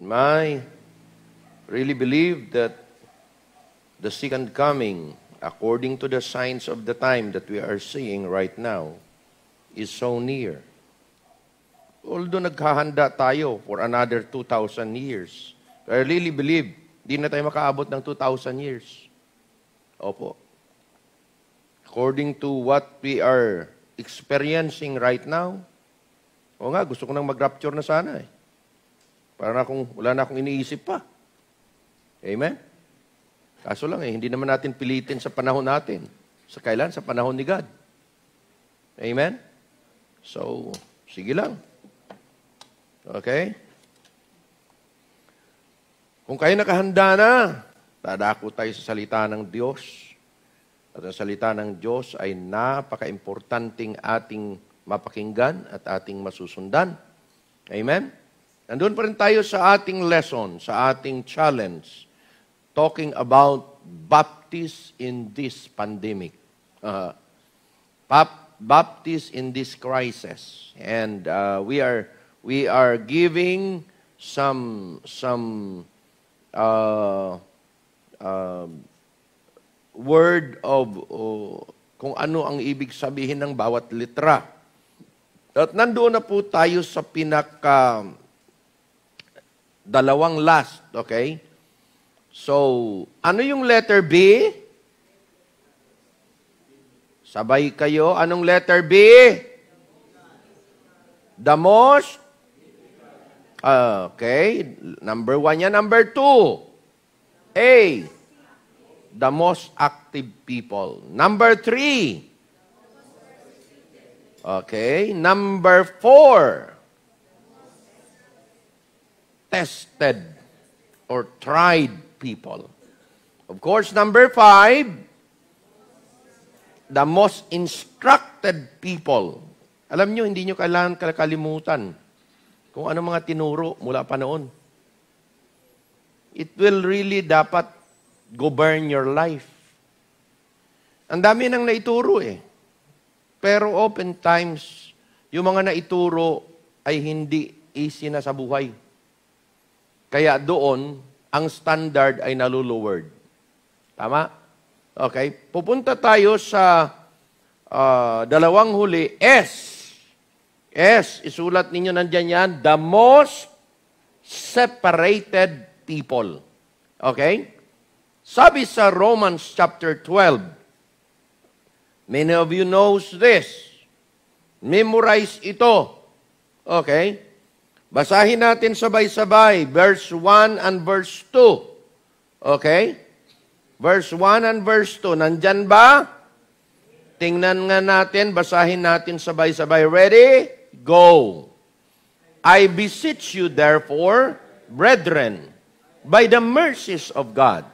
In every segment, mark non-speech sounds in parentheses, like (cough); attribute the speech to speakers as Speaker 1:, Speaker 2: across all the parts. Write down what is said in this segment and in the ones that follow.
Speaker 1: And I really believe that the second coming, according to the signs of the time that we are seeing right now, is so near. Although naghahanda tayo for another 2,000 years, I really believe, di na tayo makaabot ng 2,000 years. Opo. According to what we are experiencing right now, o nga, gusto ko nang mag-rapture na sana eh. Para na akong, wala na akong iniisip pa. Amen? Kaso lang eh, hindi naman natin pilitin sa panahon natin. Sa kailan? Sa panahon ni God. Amen? So, sige lang. Okay? Kung kayo nakahanda na, tadako tayo sa salita ng Diyos. At ang salita ng Diyos ay napaka-importanting ating mapakinggan at ating masusundan. Amen? Nandun pa rin tayo sa ating lesson, sa ating challenge, talking about baptism in this pandemic. Uh, uh-huh. pap- baptism in this crisis. And uh, we are we are giving some some uh, uh, word of uh, kung ano ang ibig sabihin ng bawat litra. At nandoon na po tayo sa pinaka Dalawang last, okay? So, ano yung letter B? Sabay kayo. Anong letter B? The most? Okay. Number one yan. Number two. A. The most active people. Number three. Okay. Number four tested or tried people. Of course, number five, the most instructed people. Alam nyo, hindi nyo kailangan kalakalimutan kung ano mga tinuro mula pa noon. It will really dapat govern your life. Ang dami nang naituro eh. Pero oftentimes, yung mga naituro ay hindi easy na sa buhay. Kaya doon, ang standard ay naluluward. Tama? Okay. Pupunta tayo sa uh, dalawang huli, S. S, isulat ninyo nandyan yan, the most separated people. Okay? Sabi sa Romans chapter 12, many of you knows this. Memorize ito. Okay? Basahin natin sabay-sabay, verse 1 and verse 2. Okay? Verse 1 and verse 2. Nandyan ba? Tingnan nga natin, basahin natin sabay-sabay. Ready? Go. I beseech you therefore, brethren, by the mercies of God,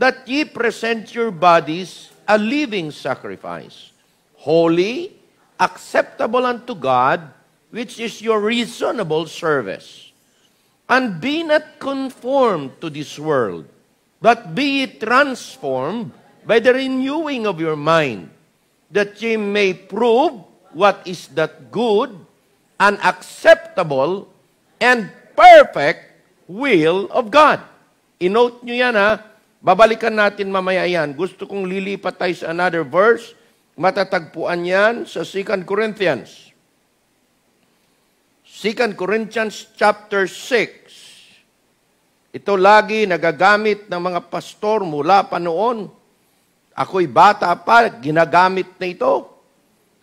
Speaker 1: that ye present your bodies a living sacrifice, holy, acceptable unto God, which is your reasonable service. And be not conformed to this world, but be transformed by the renewing of your mind, that ye may prove what is that good and acceptable and perfect will of God. Inote nyo yan ha. Babalikan natin mamaya yan. Gusto kong lilipat tayo sa another verse. Matatagpuan yan sa 2 Corinthians 2 Corinthians chapter 6. Ito lagi nagagamit ng mga pastor mula pa noon. Ako'y bata pa, ginagamit na ito.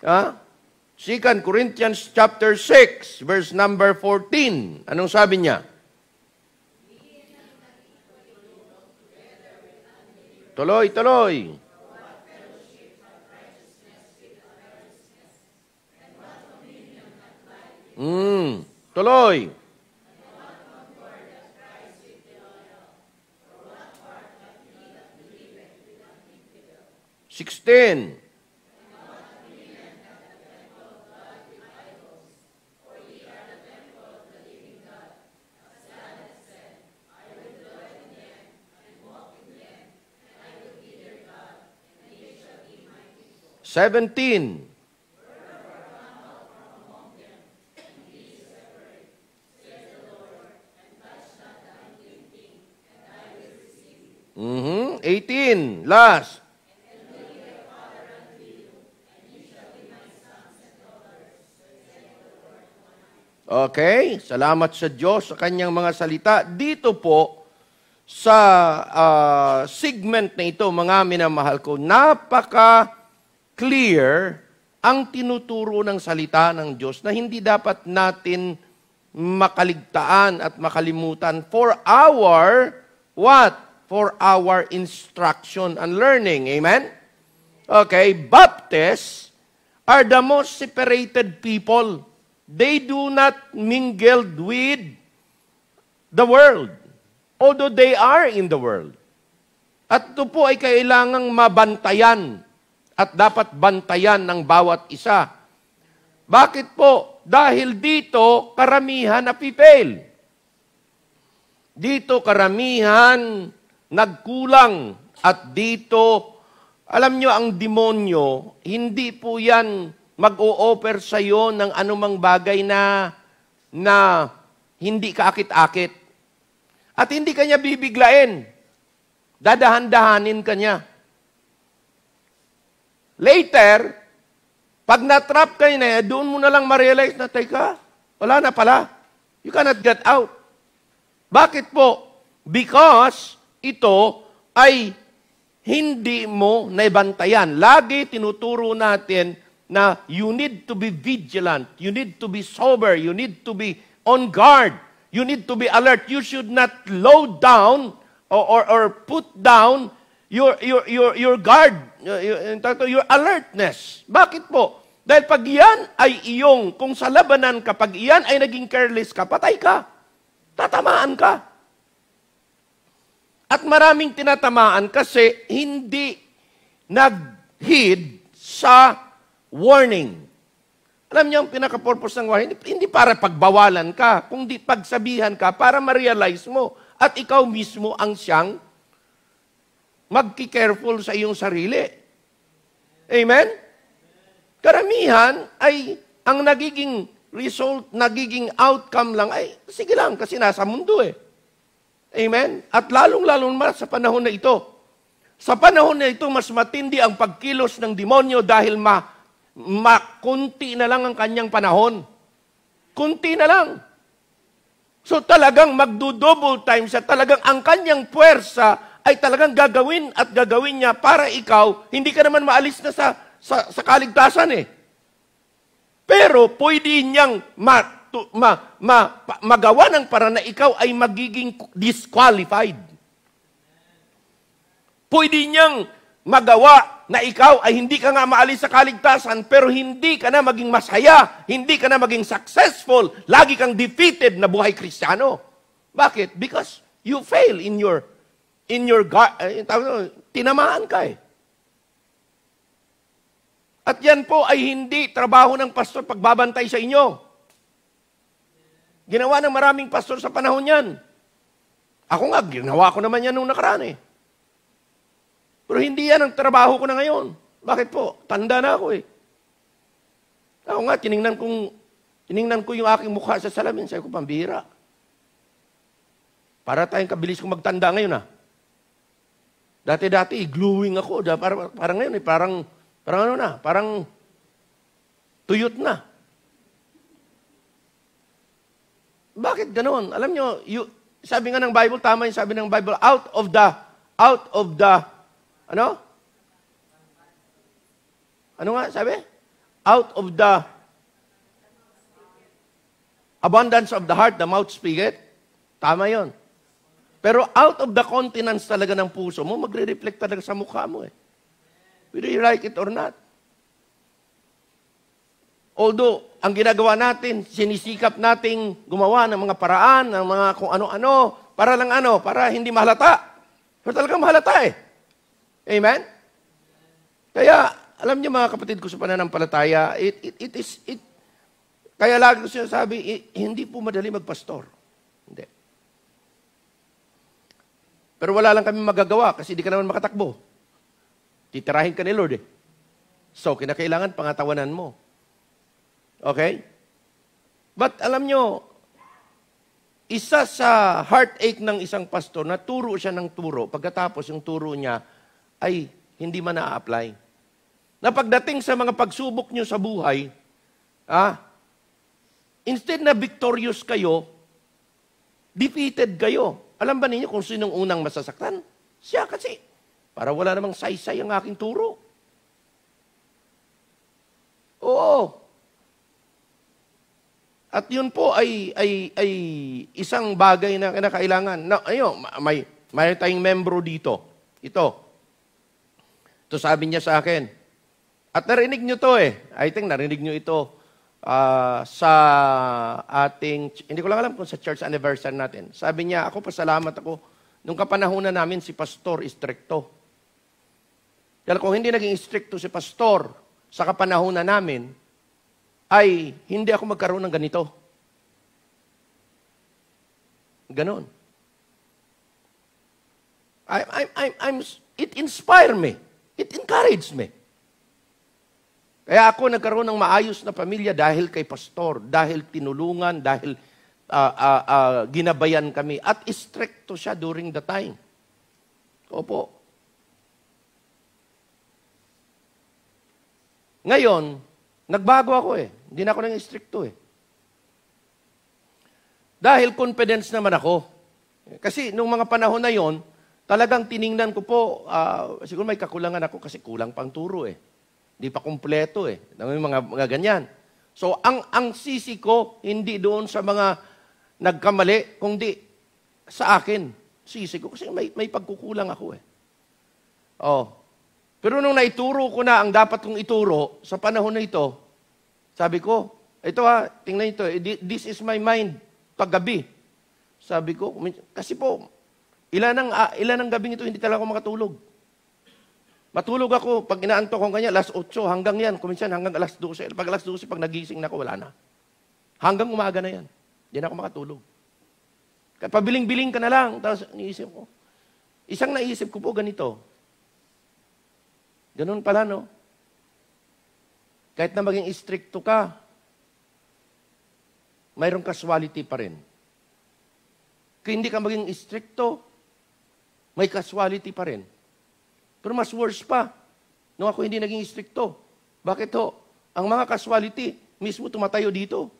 Speaker 1: Ha? 2 Corinthians chapter 6, verse number 14. Anong sabi niya? Tuloy, tuloy. Mm. Tuloy. Sixteen. Seventeen. Last. Okay? Salamat sa Diyos sa kanyang mga salita. Dito po, sa uh, segment na ito, mga minamahal ko, napaka-clear ang tinuturo ng salita ng Diyos na hindi dapat natin makaligtaan at makalimutan for our what? for our instruction and learning. Amen? Okay, Baptists are the most separated people. They do not mingle with the world, although they are in the world. At ito po ay kailangang mabantayan at dapat bantayan ng bawat isa. Bakit po? Dahil dito, karamihan na pipail. Dito, karamihan nagkulang at dito, alam nyo, ang demonyo, hindi po yan mag-o-offer sa iyo ng anumang bagay na, na hindi kaakit-akit. At hindi kanya bibiglain. Dadahan-dahanin kanya. Later, pag na-trap kayo na, eh, doon mo na lang ma-realize na, teka, wala na pala. You cannot get out. Bakit po? Because ito ay hindi mo naibantayan. Lagi tinuturo natin na you need to be vigilant, you need to be sober, you need to be on guard, you need to be alert. You should not low down or, or, or put down your, your, your, your guard, uh, your, your alertness. Bakit po? Dahil pag iyan ay iyong, kung sa labanan kapag iyan ay naging careless ka, patay ka. Tatamaan ka. At maraming tinatamaan kasi hindi nag-heed sa warning. Alam niyo ang pinaka-purpose ng warning, hindi para pagbawalan ka, kundi pagsabihan ka para ma-realize mo at ikaw mismo ang siyang magki-careful sa iyong sarili. Amen? Karamihan ay ang nagiging result, nagiging outcome lang ay sige lang kasi nasa mundo eh. Amen? At lalong-lalong mas sa panahon na ito. Sa panahon na ito, mas matindi ang pagkilos ng demonyo dahil ma, makunti na lang ang kanyang panahon. Kunti na lang. So talagang magdo-double time siya. Talagang ang kanyang puwersa ay talagang gagawin at gagawin niya para ikaw, hindi ka naman maalis na sa, sa, sa kaligtasan eh. Pero pwede niyang ma- to, ma, ma, pa, magawa ng para na ikaw ay magiging disqualified. Pwede niyang magawa na ikaw ay hindi ka nga maalis sa kaligtasan, pero hindi ka na maging masaya, hindi ka na maging successful, lagi kang defeated na buhay kristyano. Bakit? Because you fail in your, in your, uh, tinamaan ka eh. At yan po ay hindi trabaho ng pastor pagbabantay sa inyo. Ginawa ng maraming pastor sa panahon yan. Ako nga, ginawa ko naman yan nung nakaraan eh. Pero hindi yan ang trabaho ko na ngayon. Bakit po? Tanda na ako eh. Ako nga, tiningnan, kong, tiningnan ko yung aking mukha sa salamin. Sabi ko, pambira. Para tayong kabilis kong magtanda ngayon ah. Dati-dati, glowing ako. Parang, parang ngayon eh, parang, parang ano na, parang tuyot na. Bakit ganoon? Alam nyo, you, sabi nga ng Bible, tama yung sabi ng Bible, out of the, out of the, ano? Ano nga sabi? Out of the abundance of the heart, the mouth speaketh. Tama yon. Pero out of the continence talaga ng puso mo, magre-reflect talaga sa mukha mo eh. Whether you like it or not. Although, ang ginagawa natin, sinisikap nating gumawa ng mga paraan, ng mga kung ano-ano, para lang ano, para hindi mahalata. Pero talagang mahalata eh. Amen? Kaya, alam niyo mga kapatid ko sa pananampalataya, it, it, it is, it, kaya lagi ko sinasabi, it, hindi po madali magpastor. Hindi. Pero wala lang kami magagawa kasi di ka naman makatakbo. Titirahin ka ni Lord eh. So, kinakailangan pangatawanan mo. Okay? But alam nyo, isa sa heartache ng isang pastor, na turo siya ng turo. Pagkatapos yung turo niya ay hindi man na-apply. Na pagdating sa mga pagsubok nyo sa buhay, ah, instead na victorious kayo, defeated kayo. Alam ba ninyo kung sinong unang masasaktan? Siya kasi. Para wala namang saysay ang aking turo. Oo. At yun po ay, ay, ay isang bagay na kinakailangan. Na, ayo, may, may tayong membro dito. Ito. Ito sabi niya sa akin. At narinig niyo to eh. I think narinig niyo ito uh, sa ating, hindi ko lang alam kung sa church anniversary natin. Sabi niya, ako pasalamat ako. Nung kapanahonan namin si Pastor istrikto. Dahil kung hindi naging istrikto si Pastor sa kapanahonan namin, ay hindi ako magkaroon ng ganito. Ganon. I, I, I, I'm, it inspire me. It encouraged me. Kaya ako nagkaroon ng maayos na pamilya dahil kay pastor, dahil tinulungan, dahil uh, uh, uh, ginabayan kami. At istrikto siya during the time. Opo. Ngayon, Nagbago ako eh. Hindi na ako nang stricto eh. Dahil confidence naman ako. Kasi nung mga panahon na yon, talagang tiningnan ko po, uh, siguro may kakulangan ako kasi kulang pang turo eh. Hindi pa kumpleto eh. May ano mga, mga ganyan. So, ang, ang sisi ko, hindi doon sa mga nagkamali, kundi sa akin. Sisi ko kasi may, may pagkukulang ako eh. Oh, pero nung naituro ko na ang dapat kong ituro sa panahon na ito, sabi ko, ito ha, ah, tingnan ito, eh, this is my mind, paggabi. Sabi ko, kasi po, ilan ng, uh, ah, ilan ng gabing ito, hindi talaga ako makatulog. Matulog ako, pag inaanto ko kanya, last 8 hanggang yan, kuminsan hanggang alas 12. Pag alas 12, pag nagising na ako, wala na. Hanggang umaga na yan. Hindi na ako makatulog. Pabiling-biling ka na lang. Tapos naisip ko. Isang naisip ko po ganito, Ganun pala, no? Kahit na maging stricto ka, mayroong casualty pa rin. Kung hindi ka maging stricto, may casualty pa rin. Pero mas worse pa, nung ako hindi naging stricto. Bakit ho? Ang mga casualty, mismo tumatayo dito.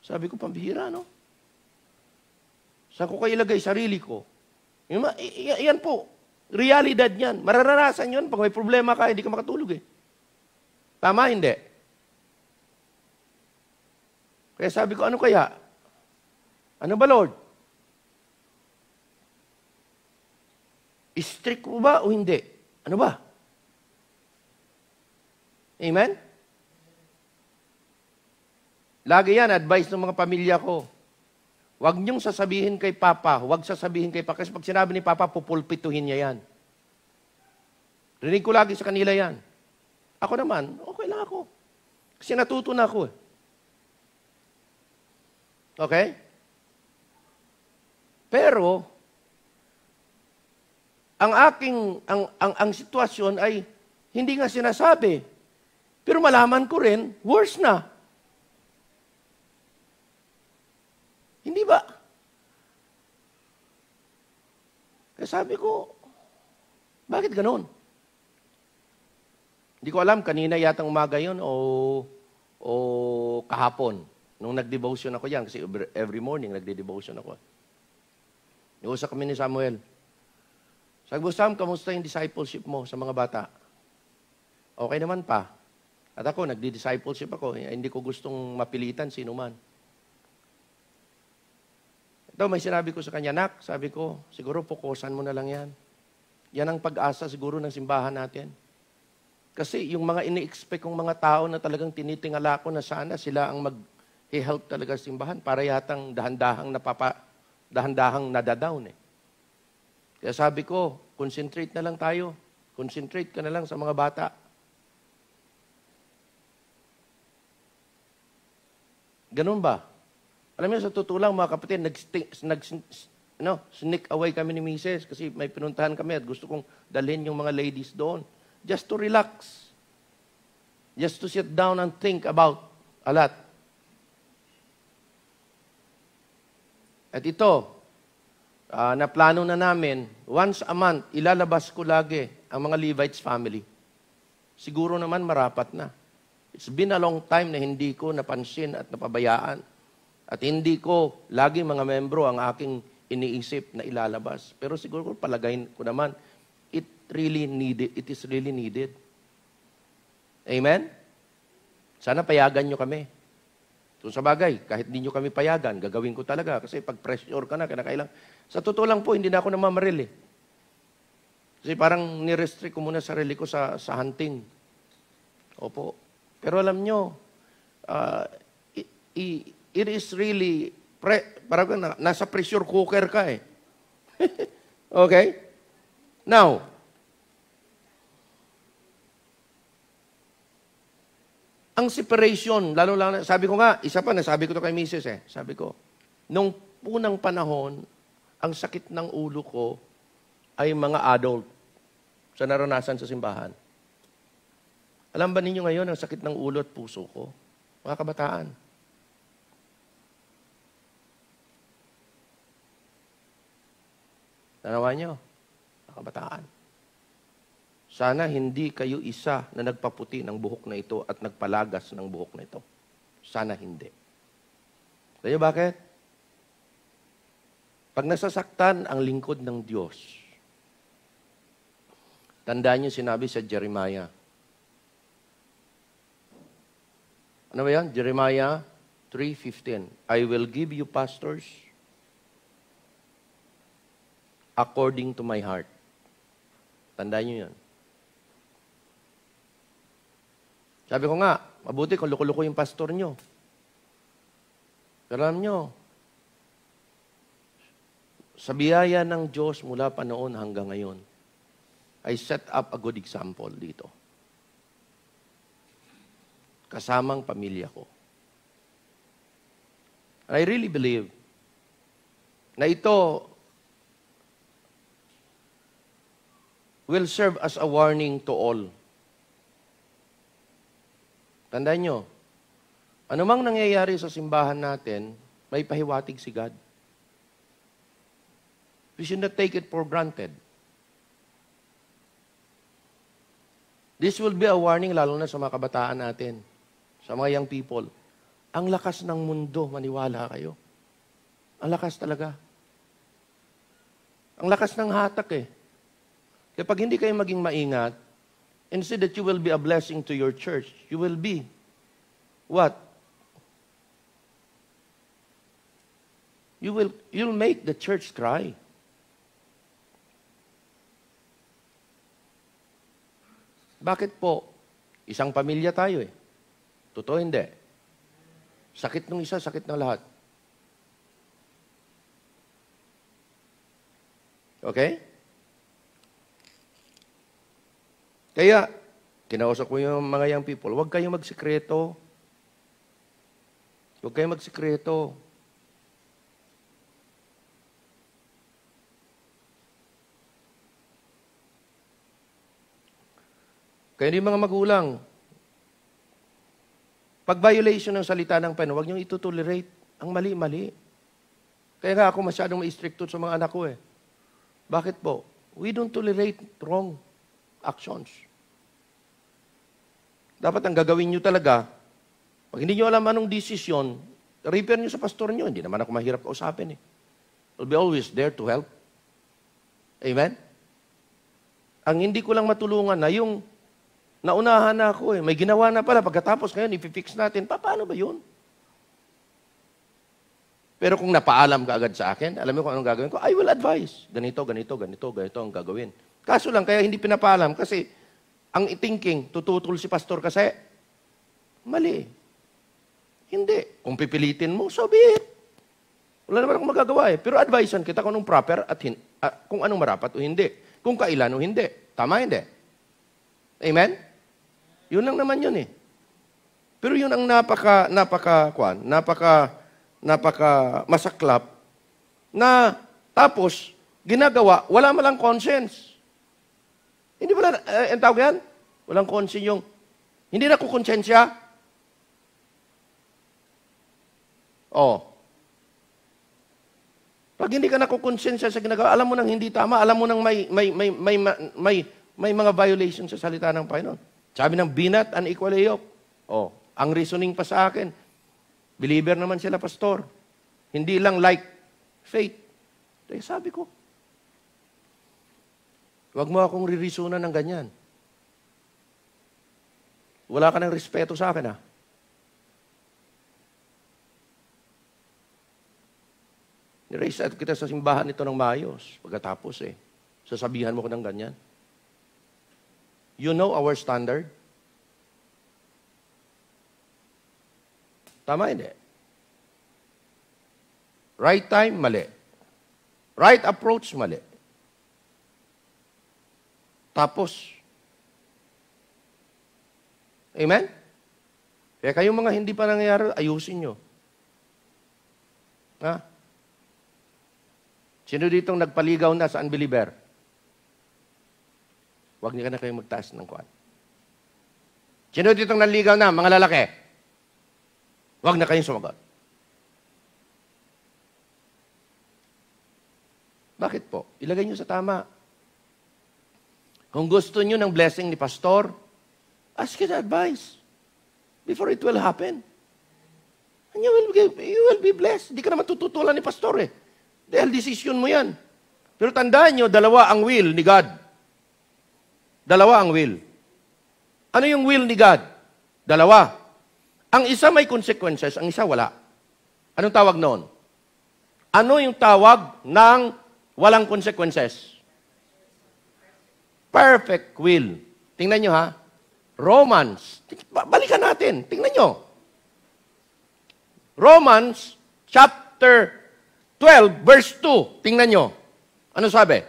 Speaker 1: Sabi ko, pambihira, no? Saan ko kayo ilagay sarili ko? Yan po, Realidad yan. Mararanasan yun pag may problema ka, hindi ka makatulog eh. Tama, hindi? Kaya sabi ko, ano kaya? Ano ba, Lord? Strict mo ba o hindi? Ano ba? Amen? Lagi yan, advice ng mga pamilya ko. Huwag niyong sasabihin kay Papa, huwag sasabihin kay Papa. Kasi pag sinabi ni Papa, pupulpituhin niya yan. Rinig ko lagi sa kanila yan. Ako naman, okay lang ako. Kasi natuto na ako eh. Okay? Pero, ang aking, ang, ang, ang sitwasyon ay, hindi nga sinasabi. Pero malaman ko rin, worse na. Hindi ba? Kaya eh, sabi ko, bakit ganoon? Hindi ko alam, kanina yatang umaga yon o, o kahapon. Nung nag-devotion ako yan, kasi every morning nagde-devotion ako. Niusap kami ni Samuel. Sabi ko, Sam, kamusta yung discipleship mo sa mga bata? Okay naman pa. At ako, nagdi-discipleship ako. Hindi ko gustong mapilitan sino man. Daw may sinabi ko sa kanya, Nak, sabi ko, siguro pukusan mo na lang yan. Yan ang pag-asa siguro ng simbahan natin. Kasi yung mga ini-expect kong mga tao na talagang tinitingala ko na sana sila ang mag-help talaga sa simbahan para yatang dahan-dahang napapa, dahan-dahang nadadown eh. Kaya sabi ko, concentrate na lang tayo. Concentrate ka na lang sa mga bata. Ganun ba? Alam niyo, sa totoo lang, mga kapatid, nag, nag no, sneak away kami ni Mrs. kasi may pinuntahan kami at gusto kong dalhin yung mga ladies doon. Just to relax. Just to sit down and think about a lot. At ito, uh, ah, na plano na namin, once a month, ilalabas ko lagi ang mga Levites family. Siguro naman marapat na. It's been a long time na hindi ko napansin at napabayaan. At hindi ko lagi mga membro ang aking iniisip na ilalabas. Pero siguro palagayin ko naman, it really needed, it is really needed. Amen? Sana payagan nyo kami. Kung sa bagay, kahit hindi nyo kami payagan, gagawin ko talaga. Kasi pag pressure ka na, kinakailang. Sa totoo lang po, hindi na ako namamaril eh. Kasi parang nirestrict ko muna sarili ko sa, sa hunting. Opo. Pero alam nyo, uh, i, i, it is really, pre, parang na, nasa pressure cooker ka eh. (laughs) okay? Now, ang separation, lalo lang, sabi ko nga, isa pa, nasabi ko to kay misis eh, sabi ko, nung unang panahon, ang sakit ng ulo ko ay mga adult sa naranasan sa simbahan. Alam ba ninyo ngayon ang sakit ng ulo at puso ko? Mga kabataan. Tanawa niyo, kabataan. Sana hindi kayo isa na nagpaputi ng buhok na ito at nagpalagas ng buhok na ito. Sana hindi. Kaya bakit? Pag nasasaktan ang lingkod ng Diyos, tandaan niyo sinabi sa Jeremiah. Ano ba yan? Jeremiah 3.15 I will give you pastors according to my heart. Tandaan nyo yan. Sabi ko nga, mabuti kung loko yung pastor nyo. Pero alam nyo, sa biyaya ng Diyos mula pa noon hanggang ngayon, I set up a good example dito. Kasamang pamilya ko. And I really believe na ito will serve as a warning to all. Tandaan nyo, anumang nangyayari sa simbahan natin, may pahiwatig si God. We should not take it for granted. This will be a warning lalo na sa mga kabataan natin, sa mga young people. Ang lakas ng mundo, maniwala kayo. Ang lakas talaga. Ang lakas ng hatak eh. Kapag eh, hindi kayo maging maingat, and say that you will be a blessing to your church, you will be what? You will you'll make the church cry. Bakit po? Isang pamilya tayo eh. Totoo hindi. Sakit ng isa, sakit ng lahat. Okay? Kaya, kinausap ko yung mga young people, huwag kayong magsikreto. Huwag kayong magsikreto. Kaya yung mga magulang, pag violation ng salita ng Panginoon, huwag niyong itutolerate. Ang mali, mali. Kaya nga ako masyadong ma strict sa mga anak ko eh. Bakit po? We don't tolerate wrong actions. Dapat ang gagawin nyo talaga, pag hindi nyo alam anong desisyon, refer nyo sa pastor nyo. Hindi naman ako mahirap kausapin eh. I'll be always there to help. Amen? Ang hindi ko lang matulungan na yung naunahan na ako eh. May ginawa na pala. Pagkatapos ngayon, ipifix natin. Pa, paano ba yun? Pero kung napaalam ka agad sa akin, alam mo kung anong gagawin ko, I will advise. Ganito, ganito, ganito, ganito ang gagawin. Kaso lang, kaya hindi pinapaalam kasi ang thinking, tututol si pastor kasi mali. Hindi. Kung pipilitin mo, so be it. Wala naman akong magagawa eh. Pero advisean kita kung anong proper at hin- uh, kung anong marapat o hindi. Kung kailan o hindi. Tama hindi. Amen? Yun lang naman yun eh. Pero yun ang napaka, napaka, kwan, napaka, napaka masaklap na tapos ginagawa, wala malang conscience. Hindi pala, uh, eh, ang tawag yan? Walang konsi yung, hindi na kukonsensya. Oh. Pag hindi ka nakukonsensya sa ginagawa, alam mo nang hindi tama, alam mo nang may, may, may, may, may, may mga violation sa salita ng Panginoon. Sabi ng binat, an equal yoke. Oh, ang reasoning pa sa akin, believer naman sila, pastor. Hindi lang like faith. Kaya eh, sabi ko, Huwag mo akong ririsunan ng ganyan. Wala ka ng respeto sa akin, ah. Niraise out kita sa simbahan nito ng maayos. Pagkatapos, eh, sasabihan mo ko ng ganyan. You know our standard? Tama, hindi. Right time, mali. Right approach, mali. Tapos, Amen? Kaya kayong mga hindi pa nangyayari, ayusin nyo. Ha? Sino dito ditong nagpaligaw na sa unbeliever? Huwag niyo ka na kayong magtaas ng kuwan. Sino dito ditong naligaw na, mga lalaki? Huwag na kayong sumagot. Bakit po? Ilagay nyo sa tama. Kung gusto nyo ng blessing ni pastor, Ask his advice before it will happen. And you will, be, you will be blessed. Hindi ka naman tututulan ni pastor eh. Dahil decision mo yan. Pero tandaan nyo, dalawa ang will ni God. Dalawa ang will. Ano yung will ni God? Dalawa. Ang isa may consequences, ang isa wala. Anong tawag noon? Ano yung tawag ng walang consequences? Perfect will. Tingnan nyo ha. Romans. Balikan natin. Tingnan nyo. Romans chapter 12 verse 2. Tingnan nyo. Ano sabi?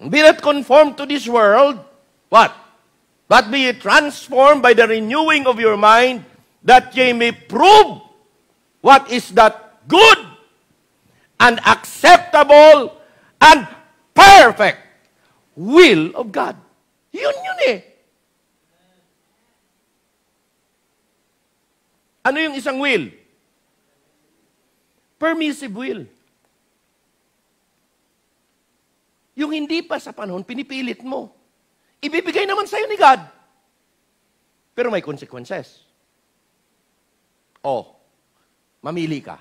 Speaker 1: Be not conformed to this world. What? But be transformed by the renewing of your mind that ye may prove what is that good and acceptable and perfect will of God. Yun yun eh. Ano yung isang will? Permissive will. Yung hindi pa sa panahon, pinipilit mo. Ibibigay naman sa'yo ni God. Pero may consequences. O, mamili ka.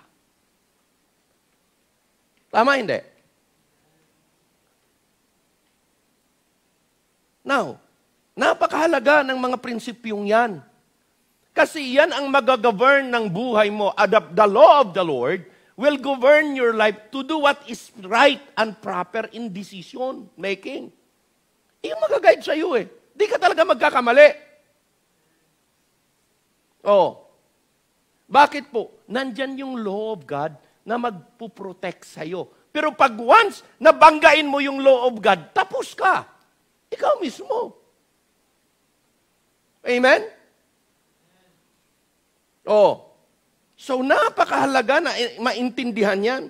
Speaker 1: Tama hindi? Now, napakahalaga ng mga prinsipyong yan. Kasi yan ang magagovern ng buhay mo. Adapt the law of the Lord will govern your life to do what is right and proper in decision making. Eh, yung magaguide sa iyo eh. Di ka talaga magkakamali. Oh. Bakit po? Nandyan yung law of God na magpuprotect sa iyo. Pero pag once nabanggain mo yung law of God, tapos ka. Ikaw mismo. Amen? Oh. So napakahalaga na maintindihan 'yan.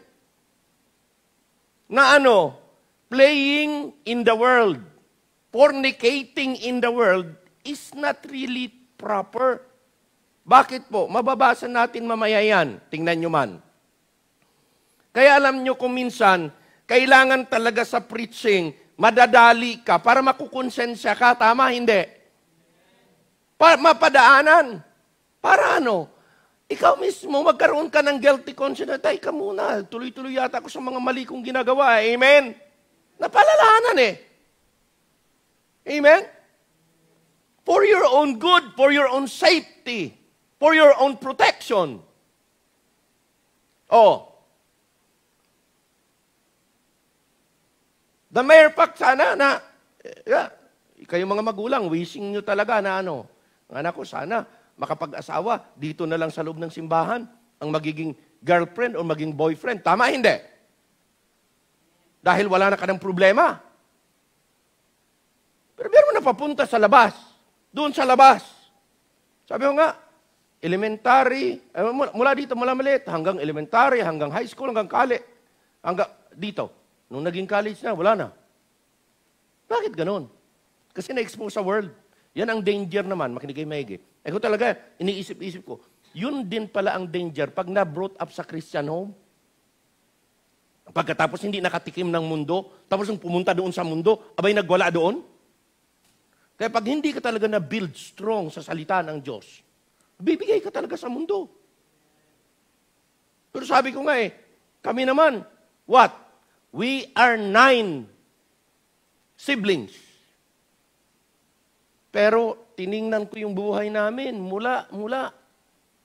Speaker 1: Na ano? Playing in the world, fornicating in the world is not really proper. Bakit po? Mababasa natin mamaya yan. Tingnan nyo man. Kaya alam nyo kung minsan, kailangan talaga sa preaching, madadali ka para makukonsensya ka. Tama? Hindi. Pa mapadaanan. Para ano? Ikaw mismo, magkaroon ka ng guilty conscience tay ka muna, tuloy-tuloy yata ako sa mga mali kong ginagawa. Amen? Napalalahanan eh. Amen? For your own good, for your own safety, for your own protection. Oh. The mere fact sana na, eh, yeah, kayo mga magulang, wishing nyo talaga na ano, anak ko sana, makapag-asawa dito na lang sa loob ng simbahan ang magiging girlfriend o maging boyfriend. Tama hindi? Dahil wala na ka ng problema. Pero meron na papunta sa labas. Doon sa labas. Sabi ko nga, elementary, eh, mula dito, mula maliit, hanggang elementary, hanggang high school, hanggang kali, hanggang dito. Nung naging college na, wala na. Bakit ganon? Kasi na-expose sa world. Yan ang danger naman, makinigay kay Maigi. Eh, ko talaga, iniisip-isip ko, yun din pala ang danger pag na-brought up sa Christian home. Pagkatapos hindi nakatikim ng mundo, tapos nung pumunta doon sa mundo, abay nagwala doon. Kaya pag hindi ka talaga na-build strong sa salita ng Diyos, bibigay ka talaga sa mundo. Pero sabi ko nga eh, kami naman, what? We are nine siblings. Pero tiningnan ko yung buhay namin mula, mula.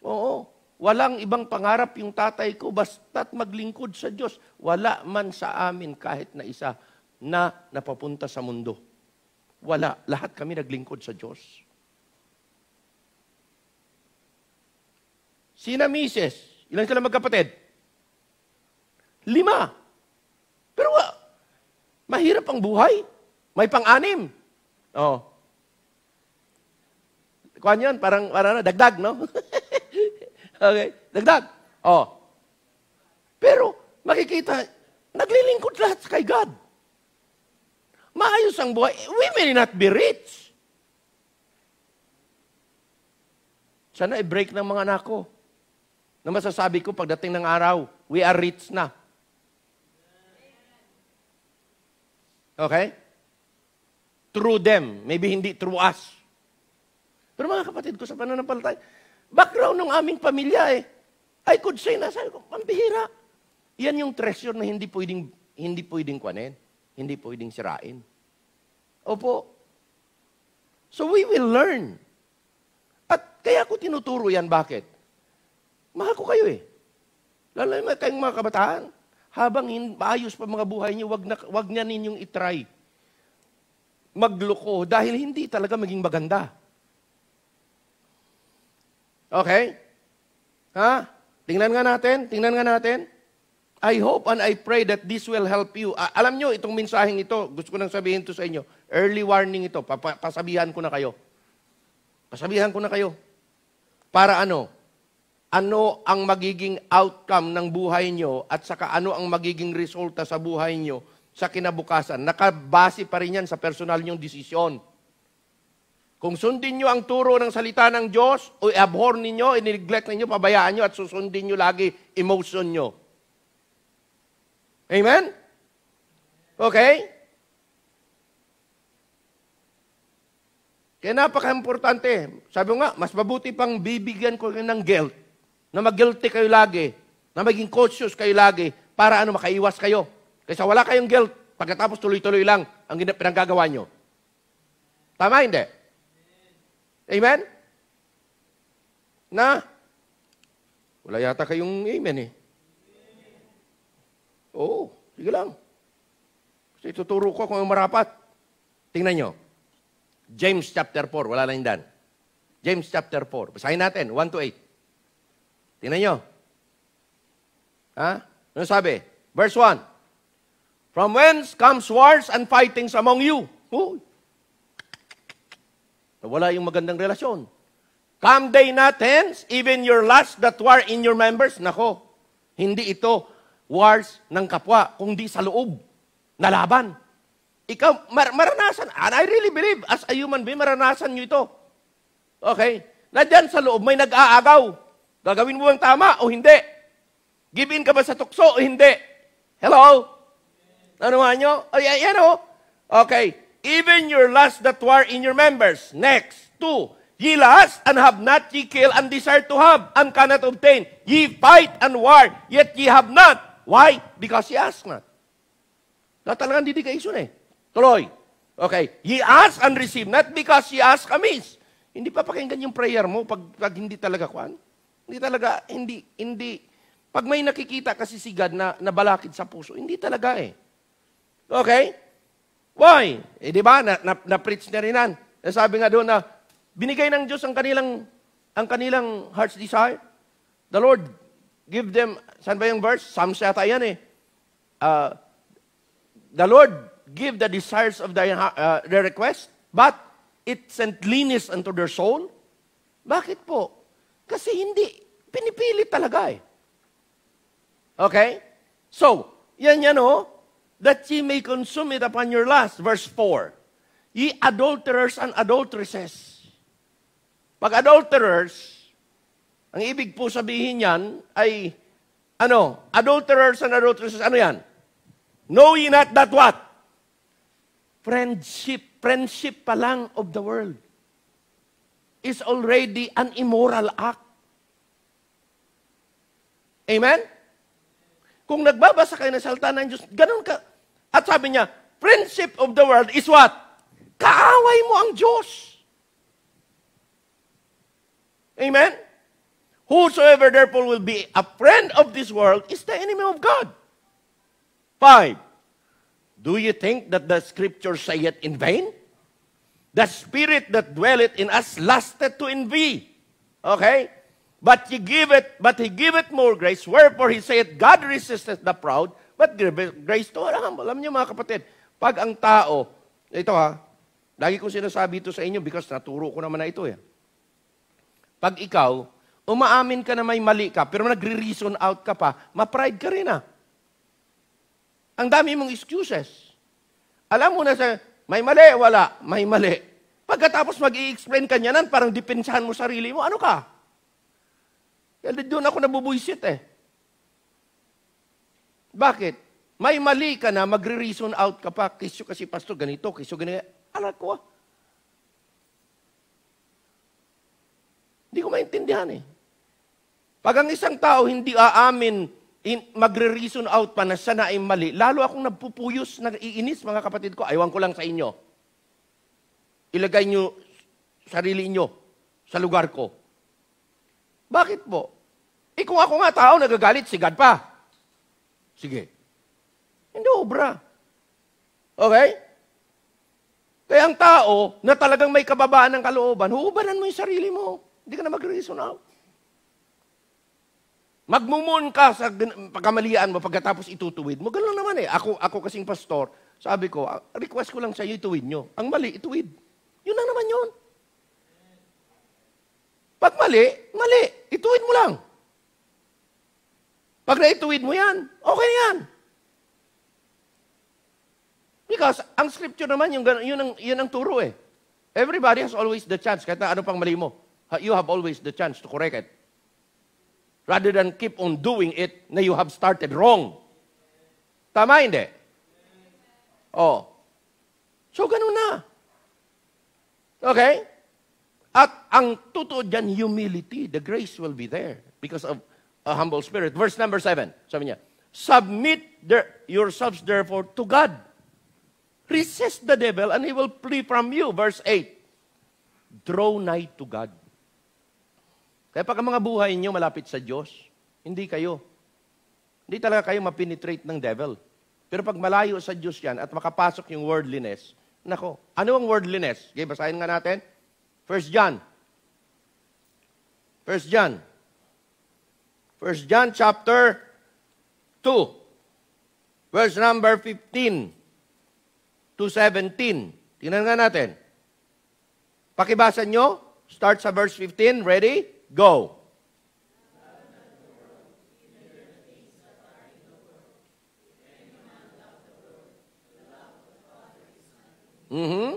Speaker 1: Oo. Walang ibang pangarap yung tatay ko basta't maglingkod sa Diyos. Wala man sa amin kahit na isa na napapunta sa mundo. Wala. Lahat kami naglingkod sa Diyos. Sina misis? Ilan sila magkapatid? Lima. Pero mahirap ang buhay. May pang-anim. Oh, Kuan yun, parang, parang ano, dagdag, no? (laughs) okay, dagdag. Oh. Pero, makikita, naglilingkod lahat kay God. Maayos ang buhay. We may not be rich. Sana i-break ng mga anak ko. Na masasabi ko pagdating ng araw, we are rich na. Okay? Through them. Maybe hindi through us. Pero mga kapatid ko sa pananampalataya, background ng aming pamilya eh. I could say na sa ko, pambihira. Yan yung treasure na hindi pwedeng, hindi pwedeng kwanin. Hindi pwedeng sirain. Opo. So we will learn. At kaya ko tinuturo yan. Bakit? Mahal ko kayo eh. Lalo na kayong mga kabataan. Habang maayos pa mga buhay niyo, wag, na, wag niya ninyong itry. Magloko dahil hindi talaga maging maganda. Okay? Ha? Tingnan nga natin, tingnan nga natin. I hope and I pray that this will help you. Uh, alam nyo, itong mensaheng ito, gusto ko nang sabihin to sa inyo. Early warning ito, pasabihan ko na kayo. Pasabihan ko na kayo. Para ano? Ano ang magiging outcome ng buhay nyo at saka ano ang magiging resulta sa buhay nyo sa kinabukasan. Nakabase pa rin yan sa personal nyong desisyon. Kung sundin nyo ang turo ng salita ng Diyos, o abhor ninyo, inineglect ninyo, pabayaan nyo, at susundin nyo lagi emotion nyo. Amen? Okay? Kaya napaka-importante. Sabi ko nga, mas mabuti pang bibigyan ko ng guilt, na mag kayo lagi, na maging cautious kayo lagi, para ano, makaiwas kayo. Kaysa wala kayong guilt, pagkatapos tuloy-tuloy lang ang pinanggagawa nyo. Tama, hindi? Amen? Na? Wala yata kayong amen eh. Oo, sige lang. Kasi tuturo ko kung yung marapat. Tingnan nyo. James chapter 4, wala lang dan. James chapter 4. Basahin natin, 1 to 8. Tingnan nyo. Ha? Ano sabi? Verse 1. From whence comes wars and fightings among you? Ooh. Eh, wala yung magandang relasyon. Come day not hence, even your last that war in your members. Nako, hindi ito wars ng kapwa, kundi sa loob na laban. Ikaw, mar maranasan, and I really believe, as a human being, maranasan nyo ito. Okay? Na dyan sa loob, may nag-aagaw. Gagawin mo ang tama o hindi? Give in ka ba sa tukso o hindi? Hello? Ano nga nyo? Ay, yan o. Okay even your lust that war in your members. Next, two, ye lust and have not, ye kill and desire to have and cannot obtain. Ye fight and war, yet ye have not. Why? Because ye ask not. Na talagang dedication eh. Tuloy. Okay. Ye ask and receive not because ye ask amiss. Hindi pa pakinggan yung prayer mo pag, pag hindi talaga kwan. Hindi talaga, hindi, hindi. Pag may nakikita kasi si God na nabalakid sa puso, hindi talaga eh. Okay? Why? Eh di ba, na, na, na-preach na rinan. yan. Eh, sabi nga doon na, binigay ng Diyos ang kanilang, ang kanilang heart's desire. The Lord give them, saan ba yung verse? Psalms yata yan eh. Uh, the Lord give the desires of their, uh, their request, but it sent leanness unto their soul. Bakit po? Kasi hindi, Pinipili talaga eh. Okay? So, yan yan oh that ye may consume it upon your lust. Verse 4, Ye adulterers and adulteresses. Pag adulterers, ang ibig po sabihin yan ay, ano, adulterers and adulteresses, ano yan? Know ye not that what? Friendship, friendship pa lang of the world is already an immoral act. Amen? Kung nagbabasa kayo ng salita ng Diyos, ganun ka. At sabi niya, principle of the world is what? Kaaway mo ang Diyos. Amen? Whosoever therefore will be a friend of this world is the enemy of God. Five, do you think that the scripture say it in vain? The spirit that dwelleth in us lasted to envy. Okay? But he giveth, but he giveth more grace. Wherefore he saith, God resisteth the proud, but giveth grace to the humble. Alam niyo mga kapatid, pag ang tao, ito ha, lagi kong sinasabi ito sa inyo because naturo ko naman na ito eh. Pag ikaw, umaamin ka na may mali ka, pero nagre-reason out ka pa, ma-pride ka rin ah. Ang dami mong excuses. Alam mo na sa, may mali, wala, may mali. Pagkatapos mag-i-explain ka niya nan, parang depensahan mo sarili mo, ano ka? Kaya doon ako nabubuisit eh. Bakit? May mali ka na, magre-reason out ka pa. Kisyo kasi, pastor, ganito, kisyo, ganito. Alam ko ah. Hindi ko maintindihan eh. Pag ang isang tao hindi aamin, in, magre-reason out pa na siya na ay mali, lalo akong nagpupuyos, nag-iinis, mga kapatid ko, aywan ko lang sa inyo. Ilagay nyo sarili nyo sa lugar ko. Bakit po? Eh kung ako nga tao, nagagalit, si God pa. Sige. Hindi obra. Okay? Kaya ang tao na talagang may kababaan ng kalooban, huubanan mo yung sarili mo. Hindi ka na mag-reason out. Magmumon ka sa pagkamalian mo pagkatapos itutuwid mo. Ganun naman eh. Ako, ako kasing pastor, sabi ko, ah, request ko lang sa iyo ituwid nyo. Ang mali, ituwid. Yun na naman yun. Pag mali, mali. Ituwid mo lang. Pag-graduate mo yan, okay na yan. Because ang scripture naman, yung, yun, ang, yun ang turo eh. Everybody has always the chance, kahit na ano pang mali mo. You have always the chance to correct it. Rather than keep on doing it na you have started wrong. Tama hindi? Oh. So, ganun na. Okay? At ang totoo dyan, humility, the grace will be there because of a humble spirit. Verse number 7, sabi niya, Submit their, yourselves therefore to God. Resist the devil and he will flee from you. Verse 8, Draw nigh to God. Kaya pag ang mga buhay niyo malapit sa Diyos, hindi kayo. Hindi talaga kayo mapenetrate ng devil. Pero pag malayo sa Diyos yan at makapasok yung worldliness, nako, ano ang worldliness? Okay, basahin nga natin. First John. First John First John chapter 2, verse number 15 to 17. Tingnan nga natin. Pakibasa nyo. Start sa verse 15. Ready? Go. Mm-hmm.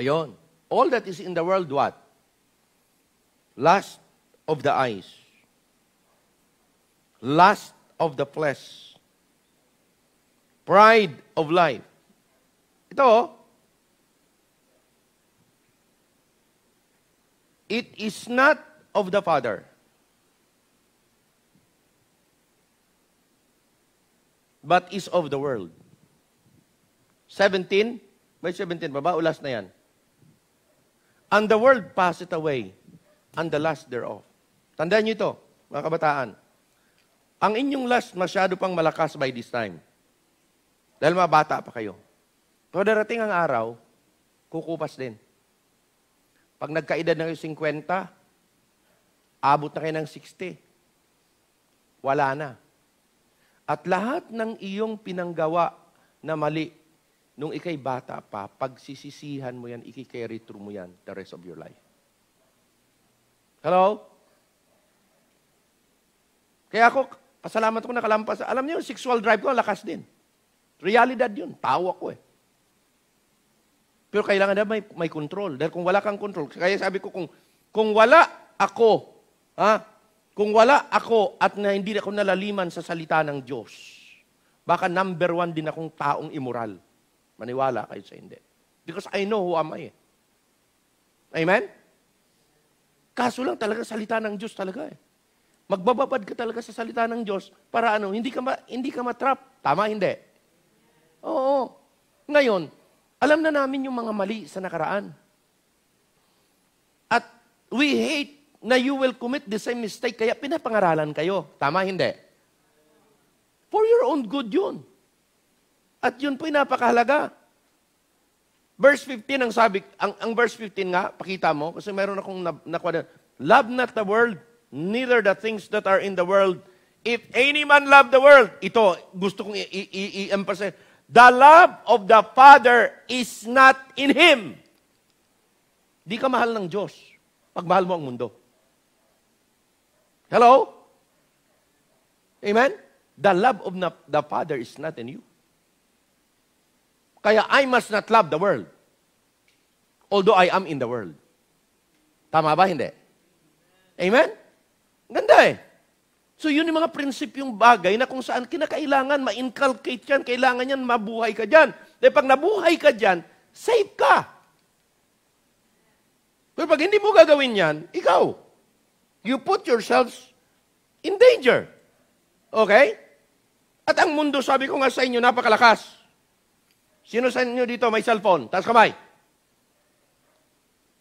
Speaker 1: Ayon. All that is in the world, what? Lust of the eyes. Lust of the flesh. Pride of life. Ito, it is not of the Father. But is of the world. 17? May 17 pa ba? Ulas na yan. And the world passeth away, and the last thereof. Tandaan niyo ito, mga kabataan. Ang inyong last masyado pang malakas by this time. Dahil mga bata pa kayo. Pero darating ang araw, kukupas din. Pag nagkaedad na kayo 50, abot na kayo ng 60. Wala na. At lahat ng iyong pinanggawa na mali nung ikay bata pa, pagsisisihan mo yan, ikikerry through mo yan the rest of your life. Hello? Kaya ako, pasalamat ko nakalampas. Alam niyo, sexual drive ko, lakas din. Realidad yun. Tawa ko eh. Pero kailangan na may, may control. Dahil kung wala kang control, kaya sabi ko, kung, kung wala ako, ha? kung wala ako at na hindi ako nalaliman sa salita ng Diyos, baka number one din akong taong immoral. Maniwala kayo sa hindi. Because I know who am I. Eh. Amen? Kaso lang talaga salita ng Diyos talaga eh. Magbababad ka talaga sa salita ng Diyos para ano, hindi ka ma, hindi ka matrap. Tama hindi? Oo. Ngayon, alam na namin yung mga mali sa nakaraan. At we hate na you will commit the same mistake kaya pinapangaralan kayo. Tama hindi? For your own good 'yun. At yun po'y napakahalaga. Verse 15 ang sabi, ang, ang verse 15 nga, pakita mo, kasi meron akong nakuha na, Love not the world, neither the things that are in the world. If any man love the world, ito, gusto kong i-emphasize, the love of the Father is not in him. Di ka mahal ng Diyos pag mahal mo ang mundo. Hello? Amen? The love of the Father is not in you. Kaya I must not love the world. Although I am in the world. Tama ba? Hindi. Amen? Ganda eh. So yun yung mga prinsipyong bagay na kung saan kinakailangan ma-inculcate yan, kailangan yan mabuhay ka dyan. Dahil pag nabuhay ka dyan, safe ka. Pero pag hindi mo gagawin yan, ikaw, you put yourselves in danger. Okay? At ang mundo, sabi ko nga sa inyo, napakalakas. Sino sa inyo dito may cellphone? Taas kamay.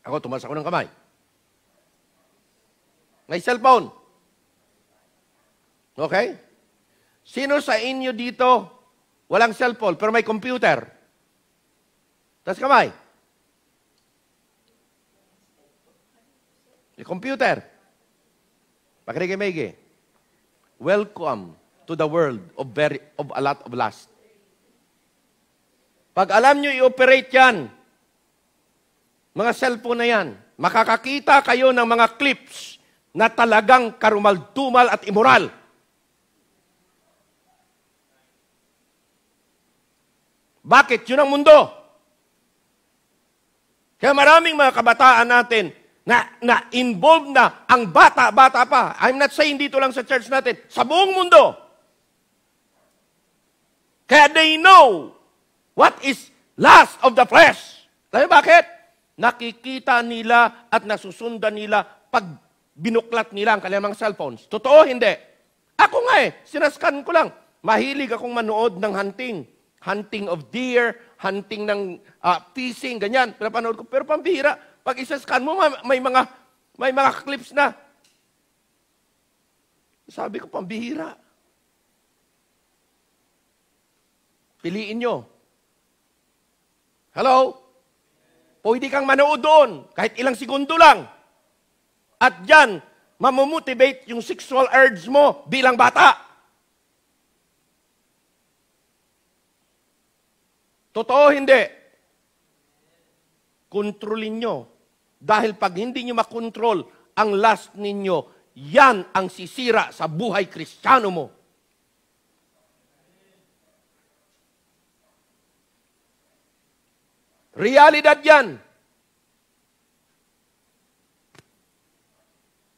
Speaker 1: Ako, tumas ako ng kamay. May cellphone. Okay? Sino sa inyo dito walang cellphone pero may computer? Taas kamay. May computer. Pakinig maigi. Welcome to the world of, very, of a lot of lust. Pag alam nyo i-operate yan, mga cellphone na yan, makakakita kayo ng mga clips na talagang karumaldumal at immoral. Bakit? Yun ang mundo. Kaya maraming mga kabataan natin na, na involved na ang bata, bata pa. I'm not saying dito lang sa church natin, sa buong mundo. Kaya they know What is lust of the flesh? Sabi bakit? Nakikita nila at nasusundan nila pag binuklat nila ang kanilang mga cellphones. Totoo, hindi. Ako nga eh, sinaskan ko lang. Mahilig akong manood ng hunting. Hunting of deer, hunting ng uh, fishing, ganyan. Pinapanood ko. Pero pambihira, pag isaskan mo, may mga, may mga clips na. Sabi ko, pambihira. Piliin nyo Hello? Pwede kang manood doon, kahit ilang segundo lang. At yan, mamomotivate yung sexual urge mo bilang bata. Totoo hindi? Kontrolin nyo. Dahil pag hindi nyo makontrol ang last ninyo, yan ang sisira sa buhay kristyano mo. Realidad yan.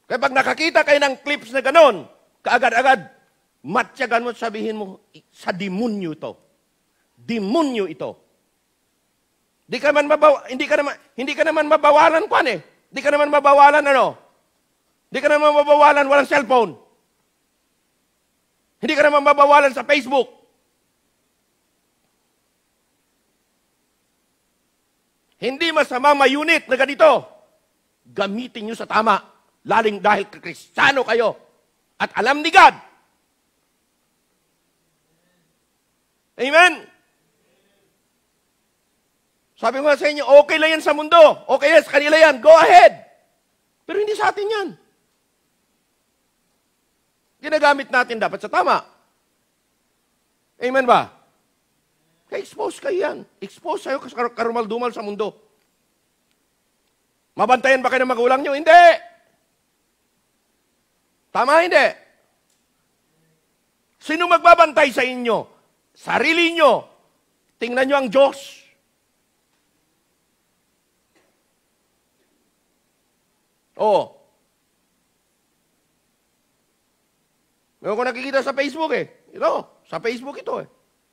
Speaker 1: Kaya pag nakakita kayo ng clips na ganon, kaagad-agad, matyagan mo sabihin mo, sa demonyo ito. Demonyo ito. Di ka man mabaw hindi ka naman hindi ka naman mabawalan kwan eh. Hindi ka naman mabawalan ano? Hindi ka naman mabawalan walang cellphone. Hindi ka naman mabawalan sa Facebook. Hindi masama may unit na ganito. Gamitin nyo sa tama, laling dahil kristyano kayo at alam ni God. Amen? Sabi ko sa inyo, okay lang yan sa mundo. Okay yan, sa kanila yan. Go ahead. Pero hindi sa atin yan. Ginagamit natin dapat sa tama. Amen ba? Ka-expose kayo yan. Expose sa'yo kar karumal-dumal sa mundo. Mabantayan ba kayo ng magulang nyo? Hindi! Tama, hindi? Sino magbabantay sa inyo? Sarili nyo. Tingnan nyo ang Diyos. Oo. Ngayon ko nakikita sa Facebook eh. Ito, sa Facebook ito eh.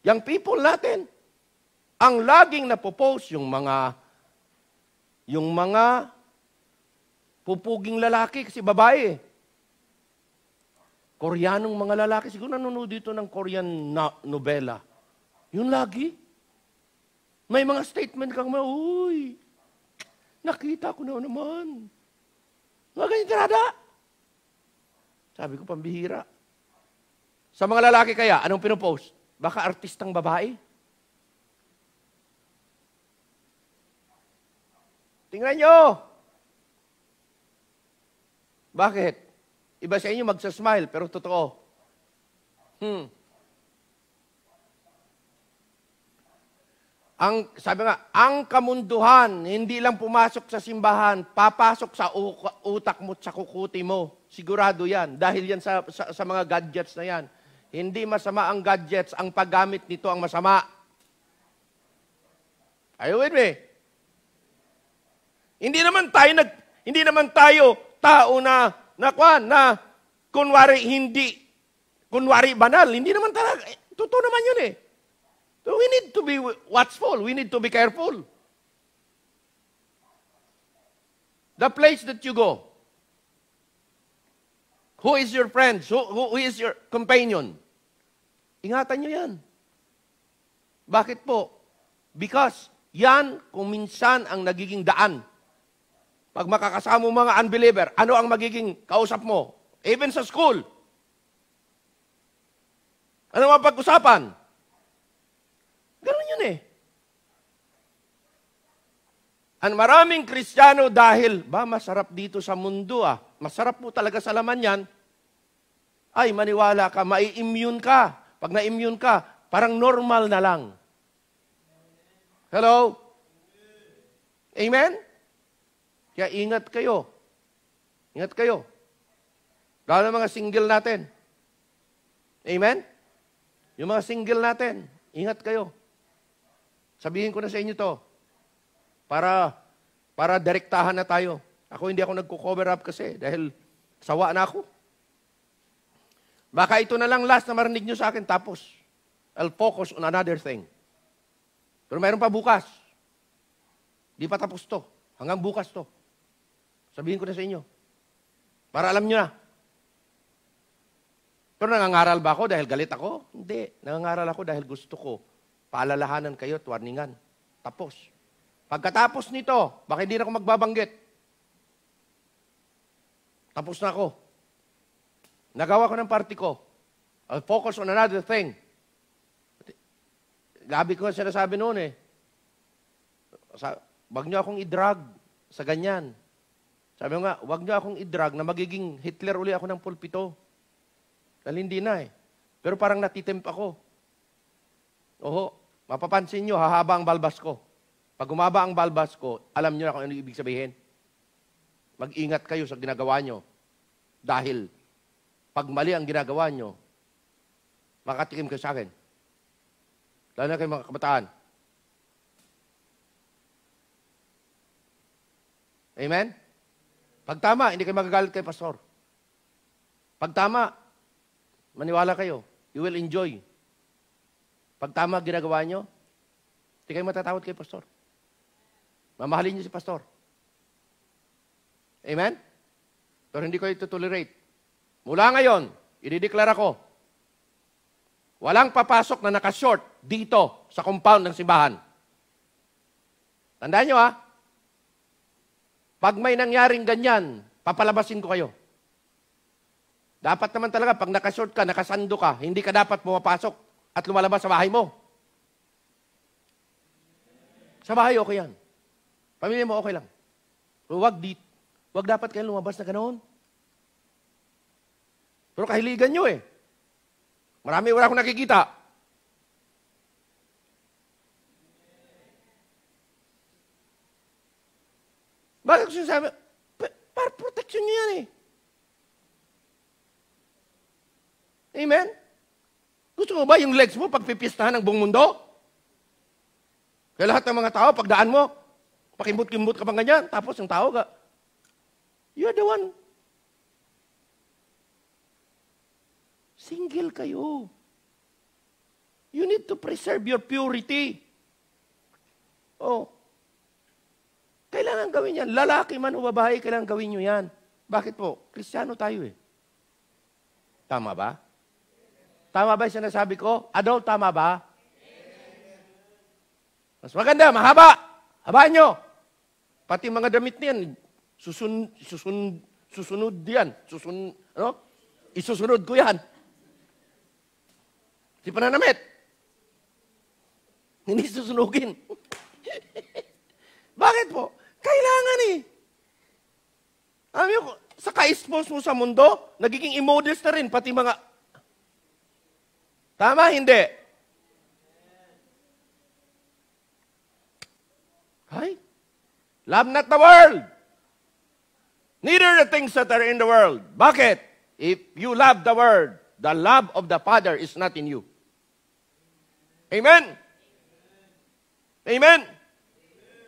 Speaker 1: Yung people natin, ang laging napopose yung mga yung mga pupuging lalaki kasi babae. Koreanong mga lalaki. Siguro nanonood dito ng Korean na novela. Yun lagi. May mga statement kang, Uy, nakita ko na naman. Mga ganyan tirada. Sabi ko, pambihira. Sa mga lalaki kaya, anong pinopost? Baka artistang babae. Tingnan nyo! Bakit? Iba sa inyo magsasmile, pero totoo. Hmm. Ang, sabi nga, ang kamunduhan, hindi lang pumasok sa simbahan, papasok sa utak mo at sa kukuti mo. Sigurado yan. Dahil yan sa, sa, sa mga gadgets na yan. Hindi masama ang gadgets, ang paggamit nito ang masama. Are you with me? Hindi naman tayo nag hindi naman tayo tao na nakwan na kunwari hindi kunwari banal, hindi naman talaga eh, totoo naman 'yun eh. So we need to be watchful, we need to be careful. The place that you go, Who is your friend? Who, who, who is your companion? Ingatan nyo yan. Bakit po? Because yan kung minsan ang nagiging daan. Pag makakasama mo mga unbeliever, ano ang magiging kausap mo? Even sa school. Ano ang pag-usapan? Ganun yun eh. Ang maraming Kristiyano dahil, ba masarap dito sa mundo ah masarap po talaga sa laman yan, ay maniwala ka, mai-immune ka. Pag na-immune ka, parang normal na lang. Hello? Amen? Kaya ingat kayo. Ingat kayo. Lalo mga single natin. Amen? Yung mga single natin, ingat kayo. Sabihin ko na sa inyo to para para direktahan na tayo. Ako hindi ako nagko-cover up kasi dahil sawa na ako. Baka ito na lang last na marinig nyo sa akin tapos I'll focus on another thing. Pero mayroon pa bukas. Di pa tapos to. Hanggang bukas to. Sabihin ko na sa inyo. Para alam nyo na. Pero nangangaral ba ako dahil galit ako? Hindi. Nangangaral ako dahil gusto ko paalalahanan kayo at warningan. Tapos. Pagkatapos nito, baka hindi na ako magbabanggit. Tapos na ako. Nagawa ko ng party ko. I'll focus on another thing. Labi ko ang sinasabi noon eh. Wag niyo akong i-drug sa ganyan. Sabi ko nga, wag niyo akong i-drug na magiging Hitler uli ako ng pulpito. Dahil hindi na eh. Pero parang natitimp ako. Oho, mapapansin niyo, hahaba ang balbas ko. Pag umaba ang balbas ko, alam niyo na kung ano ibig sabihin. Mag-ingat kayo sa ginagawa nyo. Dahil pag mali ang ginagawa nyo, makatikim kayo sa akin. Lalo na kayo mga kabataan. Amen? Pag tama, hindi kayo magagalit kay pastor. Pag tama, maniwala kayo. You will enjoy. Pag tama ginagawa nyo, hindi kayo matatakot kay pastor. Mamahalin nyo si pastor. Amen? Pero hindi ko ito tolerate. Mula ngayon, idideklara ko, walang papasok na nakashort dito sa compound ng simbahan. Tandaan nyo ha, pag may nangyaring ganyan, papalabasin ko kayo. Dapat naman talaga, pag nakashort ka, nakasando ka, hindi ka dapat pumapasok at lumalabas sa bahay mo. Sa bahay, okay yan. Pamilya mo, okay lang. Huwag dito. Huwag dapat kayo lumabas na ganoon. Pero kahiligan nyo eh. Marami wala akong nakikita. Bakit ko sinasabi? Para protection nyo yan eh. Amen? Gusto mo ba yung legs mo pagpipistahan ng buong mundo? Kaya lahat ng mga tao, pagdaan mo, pakimbut-kimbut ka pang ganyan, tapos yung tao ka, You're the one. Single kayo. You need to preserve your purity. Oh. Kailangan gawin yan. Lalaki man o babae, kailangan gawin nyo yan. Bakit po? Kristiyano tayo eh. Tama ba? Tama ba yung sinasabi ko? Adult, tama ba? Mas maganda, mahaba. Habaan nyo. Pati mga damit niyan, Susun, susun, susunod diyan Susun, ano? Isusunod ko yan. Di pananamit. Hindi susunugin. (laughs) Bakit po? Kailangan eh. Alam niyo, sa ka-expose mo sa mundo, nagiging immodest na rin, pati mga... Tama, hindi? Hay. love not the world, Neither the things that are in the world. Bakit? If you love the world, the love of the Father is not in you. Amen? Amen? Amen.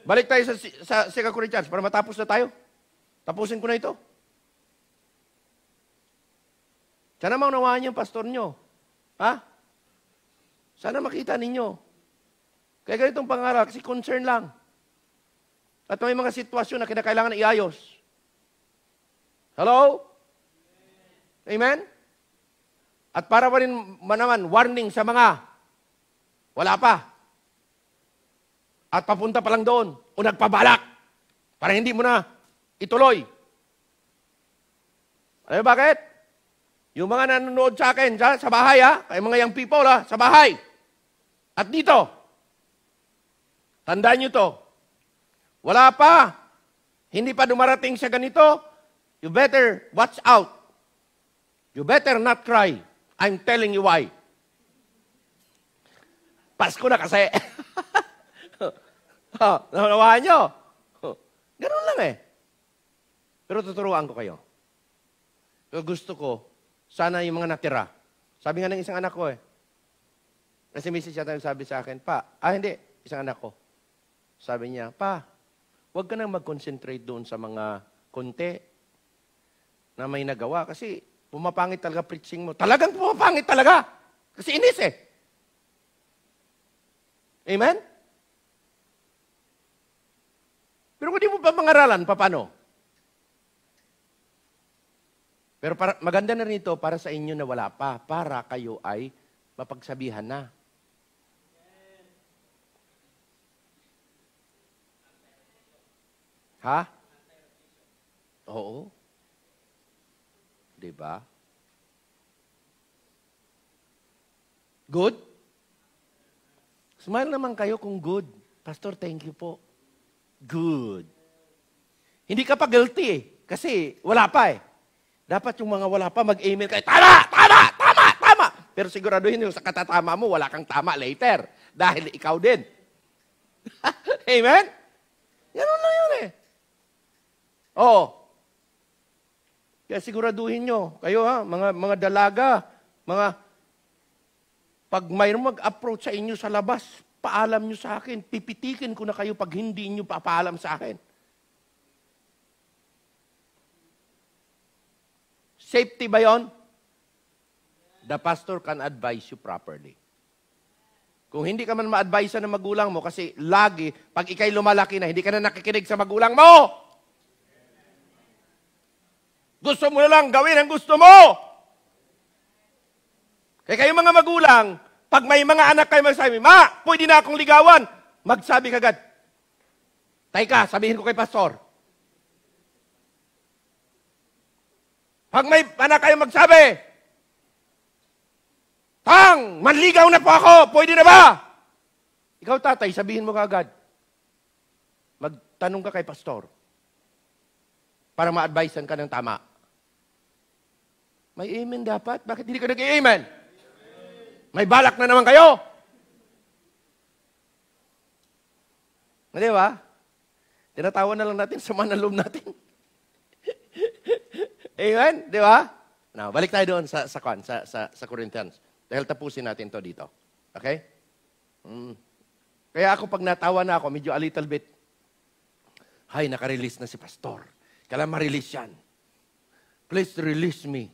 Speaker 1: Balik tayo sa, sa 2 Corinthians para matapos na tayo. Tapusin ko na ito. Sana maunawaan niyo pastor niyo. Ha? Sana makita ninyo. Kaya ganitong pangarap, kasi concern lang. At may mga sitwasyon na kinakailangan na iayos. Hello? Amen? At para pa rin manaman, warning sa mga wala pa. At papunta pa lang doon o nagpabalak para hindi mo na ituloy. Alam mo bakit? Yung mga nanonood sa akin sa, sa bahay, ha? Kay mga young people, ha? Sa bahay. At dito. Tandaan nyo to. Wala pa. Hindi pa dumarating siya ganito You better watch out. You better not cry. I'm telling you why. Pasko na kasi. (laughs) oh, nawawahan nyo. Oh, ganun lang eh. Pero tuturuan ko kayo. Pero gusto ko, sana yung mga natira. Sabi nga ng isang anak ko eh. Kasi misis yata yung sabi sa akin, Pa, ah hindi, isang anak ko. Sabi niya, Pa, huwag ka nang mag-concentrate doon sa mga konti na may nagawa kasi pumapangit talaga preaching mo. Talagang pumapangit talaga. Kasi inis eh. Amen? Pero kung di mo pa mangaralan, paano? Pero para, maganda na rito para sa inyo na wala pa, para kayo ay mapagsabihan na. Ha? Oo. 'Di ba? Good? Smile naman kayo kung good. Pastor, thank you po. Good. Hindi ka pa guilty eh. Kasi wala pa eh. Dapat yung mga wala pa, mag-email kayo, tama, tama, tama, tama. Pero siguraduhin yung sa katatama mo, wala kang tama later. Dahil ikaw din. (laughs) Amen? Ganun lang yun eh. Oo. Kaya siguraduhin nyo, kayo ha, mga, mga dalaga, mga, pag mayroong mag-approach sa inyo sa labas, paalam nyo sa akin, pipitikin ko na kayo pag hindi nyo papaalam sa akin. Safety ba yon? The pastor can advise you properly. Kung hindi ka man ma-advise ng magulang mo, kasi lagi, pag ikay lumalaki na, hindi ka na nakikinig sa magulang mo, gusto mo na lang gawin ang gusto mo. Kaya eh, kayo mga magulang, pag may mga anak kayo magsabi, Ma, pwede na akong ligawan. Magsabi kagad, Tay ka, sabihin ko kay pastor. Pag may anak kayo magsabi, Tang, manligaw na po ako, pwede na ba? Ikaw tatay, sabihin mo kagad. Magtanong ka kay pastor para ma-advisean ka ng tama. May amen dapat. Bakit hindi ka nag-amen? May balak na naman kayo. Hindi ah, ba? Tinatawa na lang natin sa manalob natin. (laughs) amen? Di ba? Now, balik tayo doon sa, sa, sa, sa, sa Corinthians. Dahil tapusin natin to dito. Okay? Mm. Kaya ako, pag natawa na ako, medyo a little bit, Hay, nakarelease na si Pastor. Kailan ma-release yan? Please release me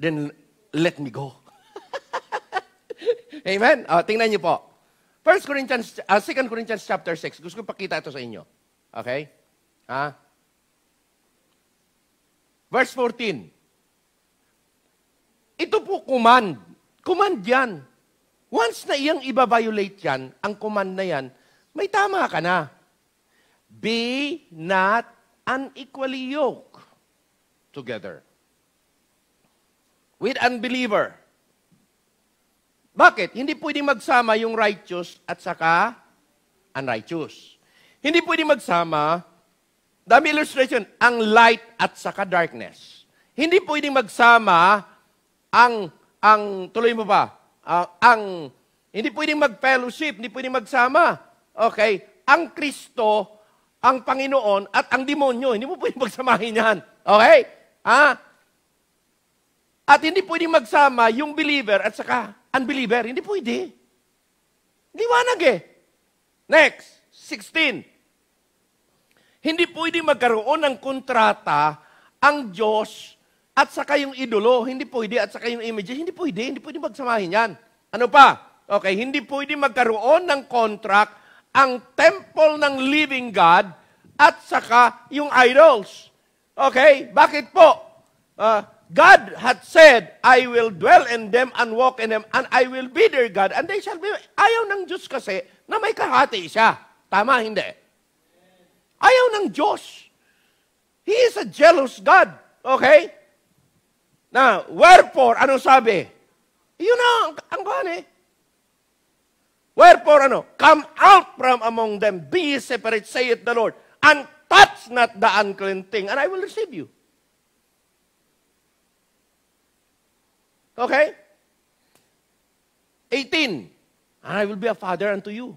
Speaker 1: then let me go. (laughs) Amen? O, ah, tingnan niyo po. 1 Corinthians, uh, ah, 2 Corinthians chapter 6. Gusto ko pakita ito sa inyo. Okay? Ha? Verse 14. Ito po command. Command yan. Once na iyang iba-violate yan, ang command na yan, may tama ka na. Be not unequally yoked together with unbeliever. Bakit? Hindi pwedeng magsama yung righteous at saka unrighteous. Hindi pwedeng magsama, dami illustration, ang light at saka darkness. Hindi pwedeng magsama ang, ang tuloy mo pa, uh, ah, ang, hindi pwedeng mag-fellowship, hindi pwedeng magsama. Okay? Ang Kristo, ang Panginoon, at ang demonyo. Hindi mo pwedeng (laughs) magsamahin yan. Okay? Ha? Ah, at hindi pwedeng magsama yung believer at saka unbeliever. Hindi pwede. Liwanag eh. Next, 16. Hindi pwede magkaroon ng kontrata ang Diyos at saka yung idolo. Hindi pwede at saka yung image. Hindi pwede. Hindi pwede magsamahin yan. Ano pa? Okay, hindi pwede magkaroon ng contract ang temple ng living God at saka yung idols. Okay, bakit po? Uh, God had said, I will dwell in them and walk in them, and I will be their God, and they shall be... Ayaw ng Diyos kasi na may kahati siya. Tama, hindi? Ayaw ng Diyos. He is a jealous God. Okay? Now, wherefore, ano sabi? Yun na ang, ang kuhan eh. Wherefore, ano? Come out from among them, be separate, saith the Lord, and touch not the unclean thing, and I will receive you. Okay? 18. I will be a father unto you.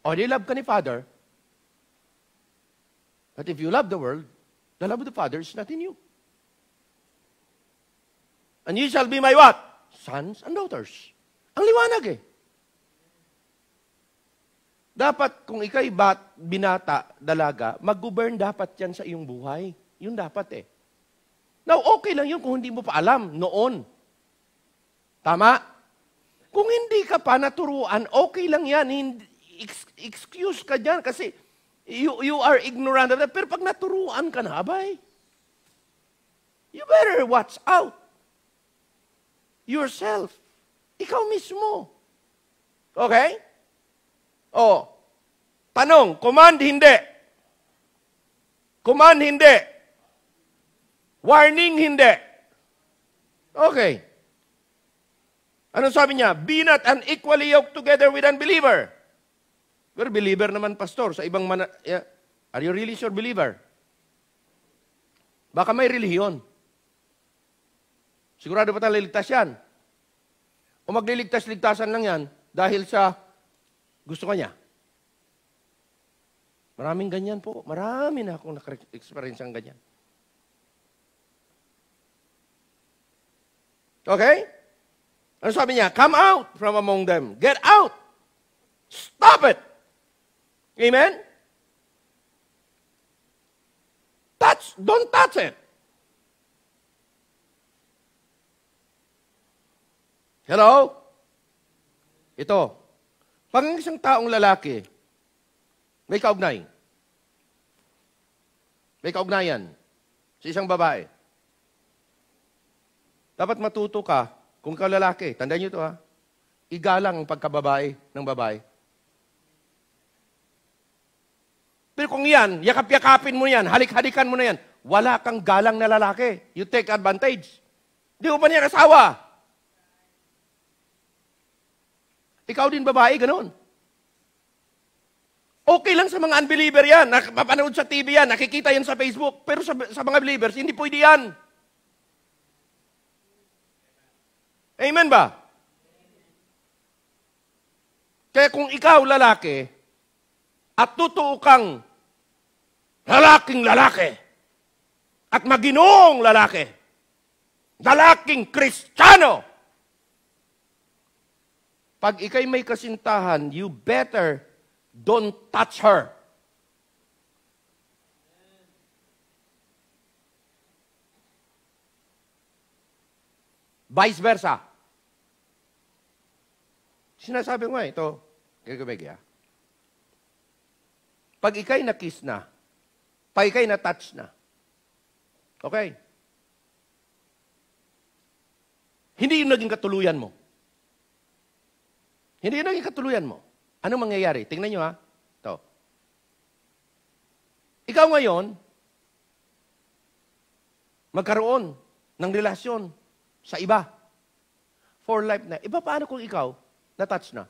Speaker 1: O di love ka ni Father. But if you love the world, the love of the Father is not in you. And you shall be my what? Sons and daughters. Ang liwanag eh. Dapat kung ikay bat, binata, dalaga, mag-govern dapat yan sa iyong buhay. Yun dapat eh. Now, okay lang yun kung hindi mo pa alam noon. Tama? Kung hindi ka pa naturuan, okay lang yan. Hindi, excuse ka dyan kasi you, you are ignorant of that. Pero pag naturuan ka na, abay, you better watch out yourself. Ikaw mismo. Okay? Oh. Tanong, command, hindi. Command, hindi. Warning, hindi. Okay. Ano sabi niya? Be not unequally yoked together with unbeliever. Pero believer naman, pastor, sa ibang mana... Yeah. Are you really sure believer? Baka may relihiyon. Sigurado pa tayo liligtas yan. O magliligtas-ligtasan lang yan dahil sa gusto niya. Maraming ganyan po. Marami na akong naka-experience ang ganyan. Okay? Ano sabi niya? Come out from among them. Get out. Stop it. Amen? Touch. Don't touch it. Hello? Ito. Pag isang taong lalaki, may kaugnay. May kaugnayan sa isang babae. Dapat matuto ka kung ka lalaki, tandaan niyo to ha. Igalang ang pagkababae ng babae. Pero kung yan, yakap-yakapin mo yan, halik-halikan mo na yan, wala kang galang na lalaki. You take advantage. Hindi mo pa niya asawa. Ikaw din babae, ganoon. Okay lang sa mga unbeliever yan. Mapanood sa TV yan. Nakikita yan sa Facebook. Pero sa, sa mga believers, hindi pwede yan. Amen ba? Kaya kung ikaw lalaki, at totoo kang lalaking lalaki, at maginoong lalaki, lalaking kristyano, pag ikay may kasintahan, you better don't touch her. Vice versa. Sinasabi ko nga ito, Gagabegya. Pag ikay na-kiss na, pag ikay na-touch na, okay? Hindi yung naging katuluyan mo. Hindi yung naging katuluyan mo. Anong mangyayari? Tingnan nyo ha. Ito. Ikaw ngayon, magkaroon ng relasyon sa iba. For life na. Iba paano kung ikaw, na-touch na,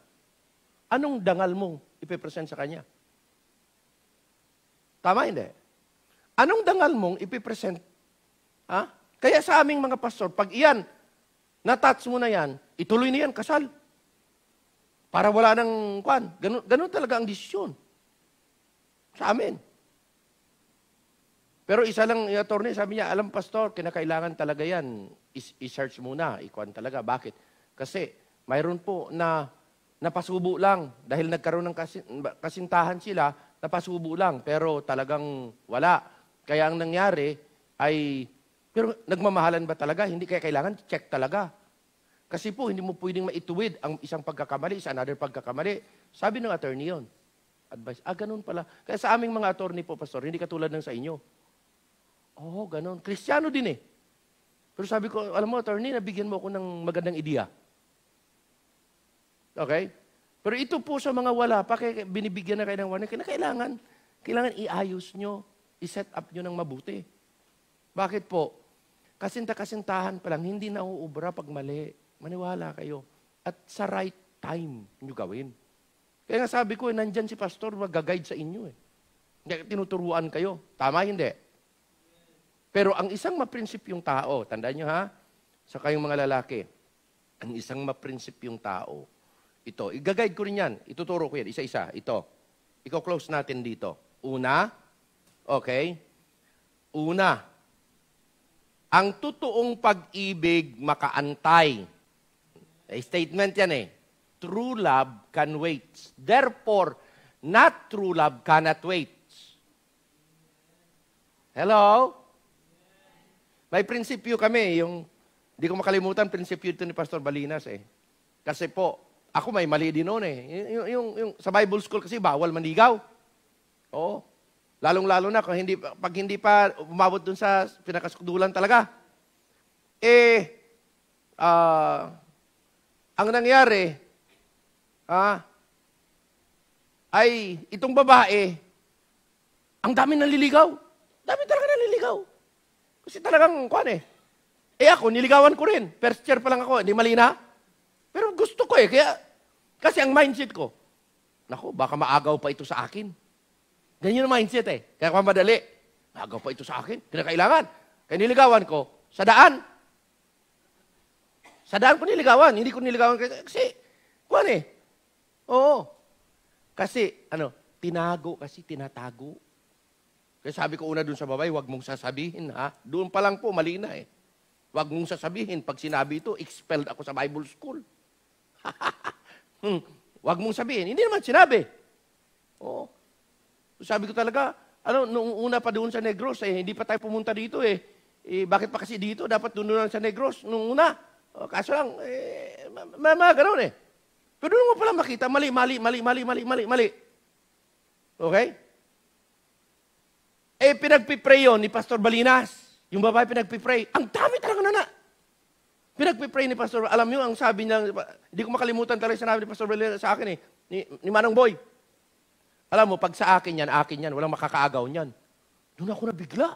Speaker 1: anong dangal mo ipipresent sa Kanya? Tama hindi? Anong dangal mong ipipresent? Ha? Kaya sa aming mga pastor, pag iyan, na-touch mo na yan, ituloy na yan, kasal. Para wala nang kwan. Ganun, ganun talaga ang desisyon. Sa amin. Pero isa lang yung attorney, sabi niya, alam pastor, kinakailangan talaga yan. I- search muna, ikwan talaga. Bakit? Kasi mayroon po na napasubo lang dahil nagkaroon ng kasintahan sila, napasubo lang pero talagang wala. Kaya ang nangyari ay pero nagmamahalan ba talaga? Hindi kaya kailangan check talaga. Kasi po, hindi mo pwedeng maituwid ang isang pagkakamali sa another pagkakamali. Sabi ng attorney yon Advice. Ah, ganun pala. Kaya sa aming mga attorney po, pastor, hindi katulad ng sa inyo. Oo, oh, ganun. Kristiyano din eh. Pero sabi ko, alam mo, attorney, nabigyan mo ako ng magandang ideya. Okay? Pero ito po sa mga wala paki binibigyan na kayo ng warning, kaya kailangan, kailangan iayos nyo, iset up nyo ng mabuti. Bakit po? Kasinta-kasintahan pa lang, hindi na uubra pag mali. Maniwala kayo. At sa right time nyo gawin. Kaya nga sabi ko, eh, nandyan si pastor, mag-guide sa inyo eh. Kaya tinuturuan kayo. Tama, hindi? Pero ang isang maprinsipyong tao, tandaan nyo ha, sa kayong mga lalaki, ang isang maprinsipyong tao, ito. Igaguide ko rin yan. Ituturo ko yan. Isa-isa. Ito. Iko-close natin dito. Una. Okay. Una. Ang totoong pag-ibig makaantay. A eh, statement yan eh. True love can wait. Therefore, not true love cannot wait. Hello? May prinsipyo kami, yung, hindi ko makalimutan, prinsipyo ito ni Pastor Balinas eh. Kasi po, ako may mali din noon eh. Yung, yung, yung, sa Bible school kasi bawal manigaw. Oo. Lalong-lalo na kung hindi, pag hindi pa umabot dun sa pinakaskudulan talaga. Eh, uh, ang nangyari, ah, ay itong babae, ang dami naliligaw. Dami talaga naliligaw. Kasi talagang, kuan eh. Eh ako, niligawan ko rin. First year pa lang ako, hindi eh, mali na. Pero gusto ko eh. Kaya, kasi ang mindset ko, nako, baka maagaw pa ito sa akin. Ganyan ang mindset eh. Kaya kung madali, maagaw pa ito sa akin. Kinakailangan. Kaya niligawan ko, sa daan. Sa daan ko niligawan. Hindi ko niligawan kasi, kuhan eh. Oo. Kasi, ano, tinago kasi, tinatago. Kaya sabi ko una dun sa babae, huwag mong sasabihin ha. Doon pa lang po, mali na eh. Huwag mong sasabihin. Pag sinabi ito, expelled ako sa Bible school. (laughs) hmm, wag mong sabihin. Hindi naman sinabi. Oo. Sabi ko talaga, ano, nung una pa doon sa Negros, eh, hindi pa tayo pumunta dito eh. eh bakit pa kasi dito? Dapat doon lang sa Negros nung una. O, oh, kaso lang, eh, mga, mga ganun eh. Pero doon mo pala makita, mali, mali, mali, mali, mali, mali, mali. Okay? Eh, pinagpipray yon ni Pastor Balinas. Yung babae pinagpipray. Ang dami talaga na na. Pinagpipray ni Pastor, alam niyo, ang sabi niya, hindi ko makalimutan talaga sinabi ni Pastor Belen sa akin eh, ni, ni Manong Boy. Alam mo, pag sa akin yan, akin yan, walang makakaagaw niyan. Doon ako nabigla.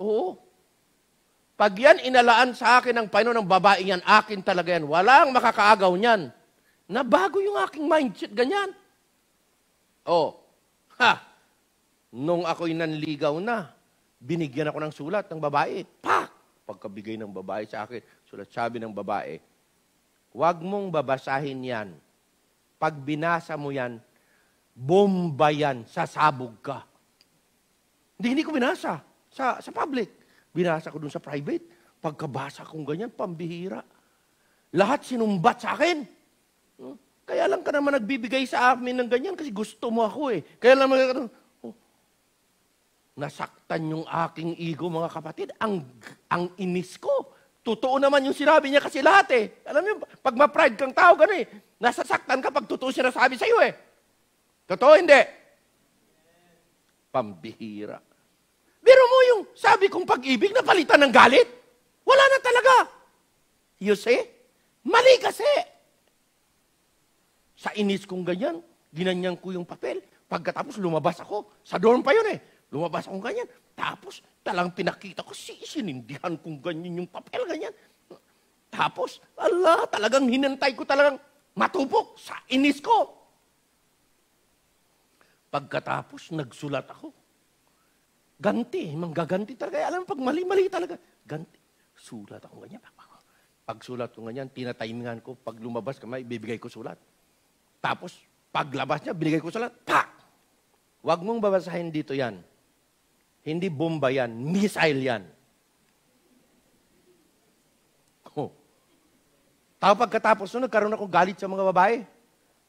Speaker 1: Oo. Pag yan inalaan sa akin ng Panginoon ng babae yan, akin talaga yan. Walang makakaagaw niyan. Nabago yung aking mindset, ganyan. Oh, ha, nung ako'y nanligaw na, binigyan ako ng sulat ng babae. Pak! pagkabigay ng babae sa akin. Sulat sabi ng babae, huwag mong babasahin yan. Pag binasa mo yan, bomba yan, sasabog ka. Hindi, hindi ko binasa sa, sa public. Binasa ko dun sa private. Pagkabasa kong ganyan, pambihira. Lahat sinumbat sa akin. Hmm? Kaya lang ka naman nagbibigay sa amin ng ganyan kasi gusto mo ako eh. Kaya lang, nasaktan yung aking ego, mga kapatid. Ang, ang inis ko. Totoo naman yung sinabi niya kasi lahat eh. Alam niyo, pag ma-pride kang tao, gano'n eh. Nasasaktan ka pag totoo sinasabi sa'yo eh. Totoo hindi? Pambihira. Biro mo yung sabi kong pag-ibig na palitan ng galit. Wala na talaga. You see? Mali kasi. Sa inis kong ganyan, ginanyan ko yung papel. Pagkatapos lumabas ako, sa dorm pa yun eh. Lumabas akong ganyan. Tapos, talang pinakita ko, sisinindihan kong ganyan yung papel, ganyan. Tapos, ala, talagang hinantay ko talagang matupok sa inis ko. Pagkatapos, nagsulat ako. Ganti, manggaganti talaga. Alam mo, pag mali-mali talaga, ganti. Sulat ako ganyan. Pag sulat ko ganyan, tinatimingan ko. Pag lumabas kamay, ibibigay ko sulat. Tapos, paglabas niya, binigay ko sulat. Pak! Huwag mong babasahin dito yan hindi bomba yan, missile yan. Oh. Tapos pagkatapos nun, nagkaroon ako galit sa mga babae.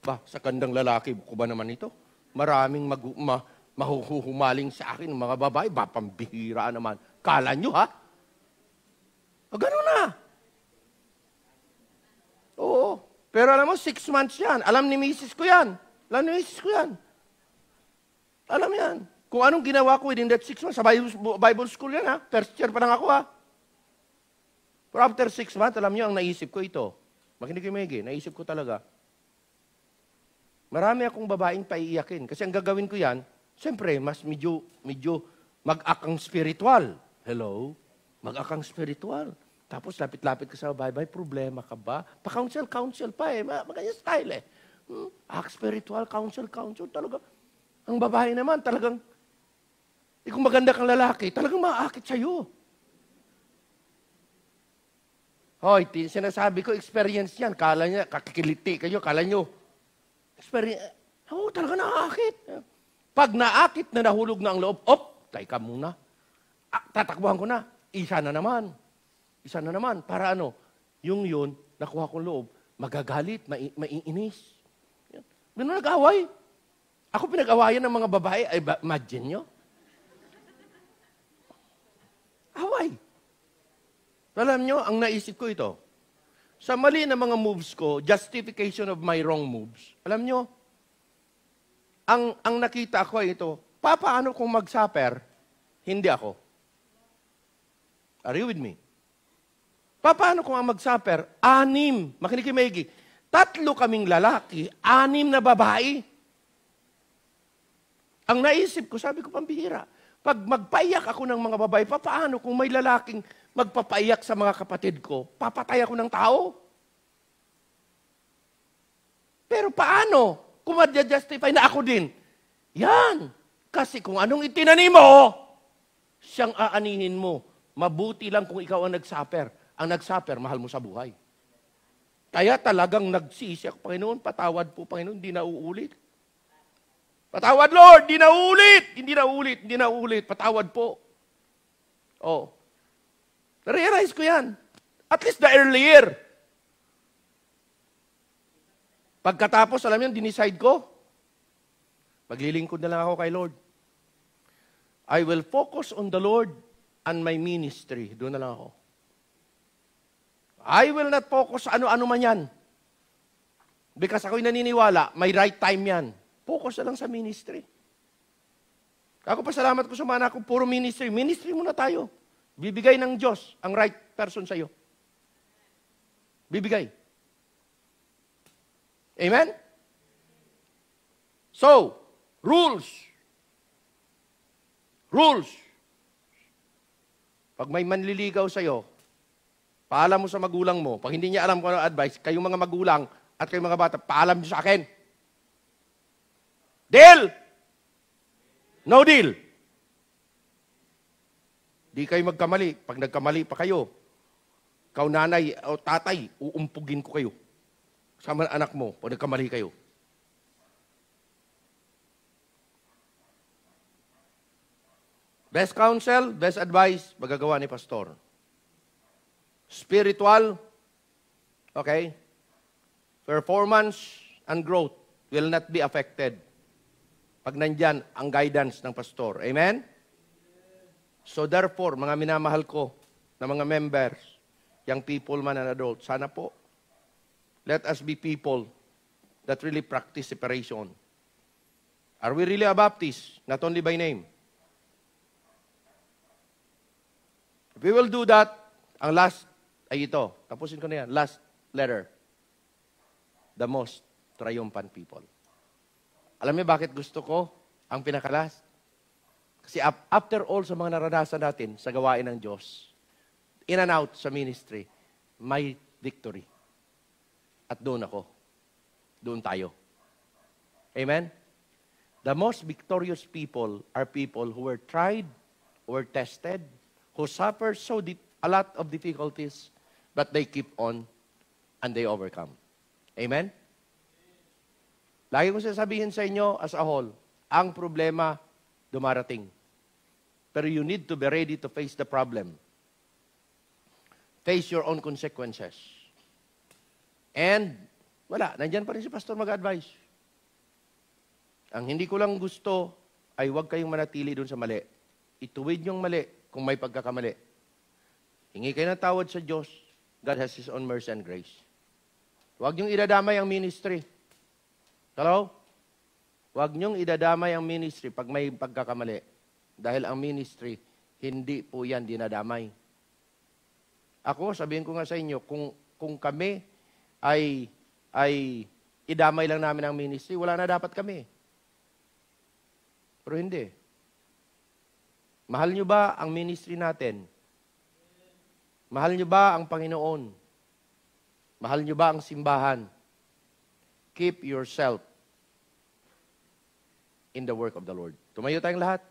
Speaker 1: Ba, sa kandang lalaki, ko ba naman ito? Maraming mag, ma, mahuhumaling sa akin mga babae. Ba, pambihira naman. Kala nyo, ha? O, ganun na. Oo. Pero alam mo, six months yan. Alam ni misis ko yan. Alam ni misis ko yan. Alam yan. Kung anong ginawa ko within that six months, sa Bible, Bible school yan ha, first year pa lang ako ha. Pero after six months, alam niyo, ang naisip ko ito. Makinig kayo maigi, naisip ko talaga. Marami akong babaeng paiiyakin. Kasi ang gagawin ko yan, siyempre, mas medyo, medyo mag-akang spiritual. Hello? Mag-akang spiritual. Tapos lapit-lapit ka sa babae, may problema ka ba? Pa-counsel-counsel pa eh. Maganya style eh. Hmm? Act ah, spiritual, counsel-counsel. Talaga, ang babae naman talagang eh kung maganda kang lalaki, talagang maaakit sa'yo. Hoy, sinasabi ko, experience yan. Kala niya, kakikiliti kayo, kala niyo. Experience, oo, oh, talaga naaakit. Pag naakit na nahulog na ang loob, op, tay ka muna. Ah, tatakbuhan ko na. Isa na naman. Isa na naman. Para ano? Yung yun, nakuha kong loob, magagalit, mai maiinis. Ganun nag-away. Ako pinag-awayan ng mga babae, ay, imagine nyo. Away. Alam nyo, ang naisip ko ito. Sa mali na mga moves ko, justification of my wrong moves. Alam nyo, ang, ang nakita ko ay ito, papaano kung mag-suffer? Hindi ako. Are you with me? Paano kung ang mag-suffer? Anim. Makinig kay Maggie. Tatlo kaming lalaki, anim na babae. Ang naisip ko, sabi ko, pambihira. Pag magpaiyak ako ng mga babae, paano kung may lalaking magpapaiyak sa mga kapatid ko, papatay ako ng tao? Pero paano kung ma-justify na ako din? Yan! Kasi kung anong itinanim mo, siyang aanihin mo. Mabuti lang kung ikaw ang nagsuffer. Ang nagsuffer, mahal mo sa buhay. Kaya talagang nagsisi ako, Panginoon, patawad po, Panginoon, hindi na uulit.
Speaker 2: Patawad, Lord. Di na ulit.
Speaker 1: Hindi na ulit. Hindi na ulit. Patawad po. Oh. Narealize ko yan. At least the earlier. Pagkatapos, alam niyo, dinicide ko. Maglilingkod na lang ako kay Lord. I will focus on the Lord and my ministry. Doon na lang ako. I will not focus ano-ano man yan. Because ako'y naniniwala, may right time yan. Focus na lang sa ministry. Ako pa salamat ko sa mana ko, puro ministry. Ministry muna tayo. Bibigay ng Diyos ang right person sa iyo. Bibigay. Amen? So, rules. Rules. Pag may manliligaw sa iyo, paalam mo sa magulang mo. Pag hindi niya alam kung ano advice, kayong mga magulang at kayong mga bata, paalam niyo sa akin. Deal? No deal? Di kayo magkamali. Pag nagkamali pa kayo, kau nanay o tatay, uumpugin ko kayo. Sama ng anak mo, pag nagkamali kayo. Best counsel, best advice, magagawa ni pastor. Spiritual, okay? Performance and growth will not be affected pag nandyan ang guidance ng pastor. Amen? So therefore, mga minamahal ko na mga members, young people man and adults, sana po, let us be people that really practice separation. Are we really a Baptist? Not only by name. If we will do that, ang last ay ito. Tapusin ko na yan. Last letter. The most triumphant people. Alam niyo bakit gusto ko ang pinakalas? Kasi after all sa mga naranasan natin sa gawain ng Diyos, in and out sa ministry, may victory. At doon ako. Doon tayo. Amen? The most victorious people are people who were tried, who were tested, who suffer so deep, a lot of difficulties, but they keep on and they overcome. Amen? Lagi ko sasabihin sa inyo as a whole, ang problema dumarating. Pero you need to be ready to face the problem. Face your own consequences. And wala, nandyan pa rin si Pastor mag-advise. Ang hindi ko lang gusto ay huwag kayong manatili doon sa mali. Ituwid yung mali kung may pagkakamali. Hingi kayo ng tawad sa Diyos. God has His own mercy and grace. Huwag niyong iradamay ang ministry. Hello? Huwag niyong idadamay ang ministry pag may pagkakamali. Dahil ang ministry, hindi po yan dinadamay. Ako, sabihin ko nga sa inyo, kung, kung kami ay, ay idamay lang namin ang ministry, wala na dapat kami. Pero hindi. Mahal niyo ba ang ministry natin? Mahal niyo ba ang Panginoon? Mahal niyo ba ang simbahan? keep yourself in the work of the Lord. Tumayo tayong lahat.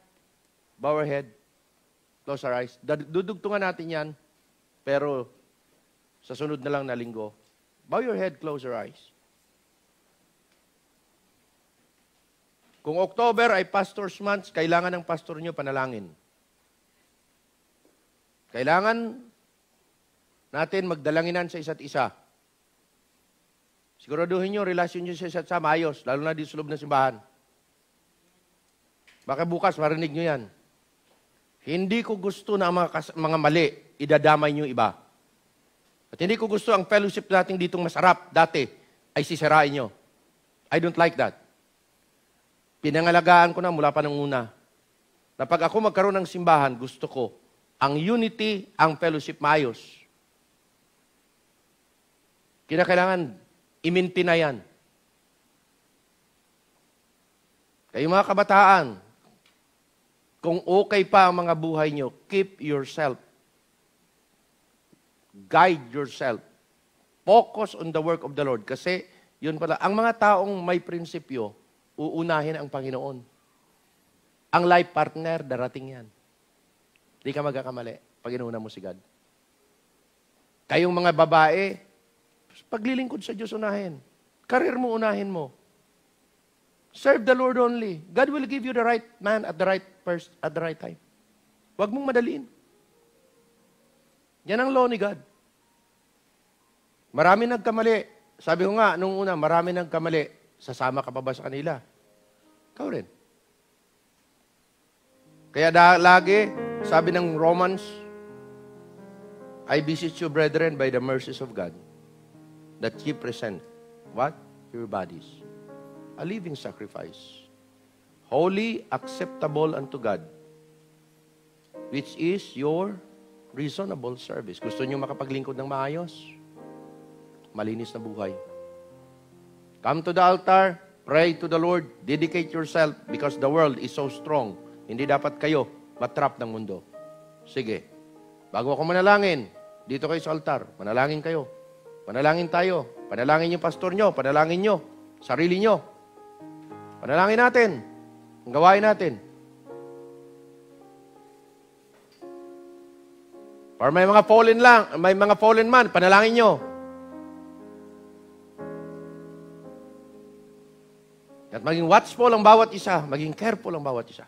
Speaker 1: Bow our head. Close our eyes. Dudugtungan natin yan. Pero sa sunod na lang na linggo, bow your head, close your eyes. Kung October ay pastor's month, kailangan ng pastor nyo panalangin. Kailangan natin magdalanginan sa isa't isa. Siguraduhin nyo, relasyon nyo sa isa't sama, ayos, lalo na di sulob loob ng simbahan. Baka bukas, marinig nyo yan. Hindi ko gusto na ang mga, kas- mga mali, idadamay nyo iba. At hindi ko gusto ang fellowship natin ditong masarap dati ay sisirain nyo. I don't like that. Pinangalagaan ko na mula pa nung una. Na pag ako magkaroon ng simbahan, gusto ko ang unity, ang fellowship maayos. Kinakailangan Iminti na yan. Kayo mga kabataan, kung okay pa ang mga buhay nyo, keep yourself. Guide yourself. Focus on the work of the Lord. Kasi, yun pala, ang mga taong may prinsipyo, uunahin ang Panginoon. Ang life partner, darating yan. Hindi ka magkakamali pag mo si God. Kayong mga babae, Paglilingkod sa Diyos, unahin. Karir mo, unahin mo. Serve the Lord only. God will give you the right man at the right first at the right time. Huwag mong madaliin. Yan ang law ni God. Marami nagkamali. Sabi ko nga, nung una, marami nagkamali. Sasama ka pa ba sa kanila? Ikaw rin. Kaya da, lagi, sabi ng Romans, I beseech you, brethren, by the mercies of God, that ye present what? Your bodies. A living sacrifice. Holy, acceptable unto God, which is your reasonable service. Gusto nyo makapaglingkod ng maayos? Malinis na buhay. Come to the altar, pray to the Lord, dedicate yourself because the world is so strong. Hindi dapat kayo matrap ng mundo. Sige, bago ako manalangin, dito kayo sa altar, manalangin kayo. Panalangin tayo. Panalangin yung pastor nyo. Panalangin nyo. Sarili nyo. Panalangin natin. Ang gawain natin. Para may mga fallen lang, may mga fallen man, panalangin nyo. At maging watchful ang bawat isa, maging careful ang bawat isa.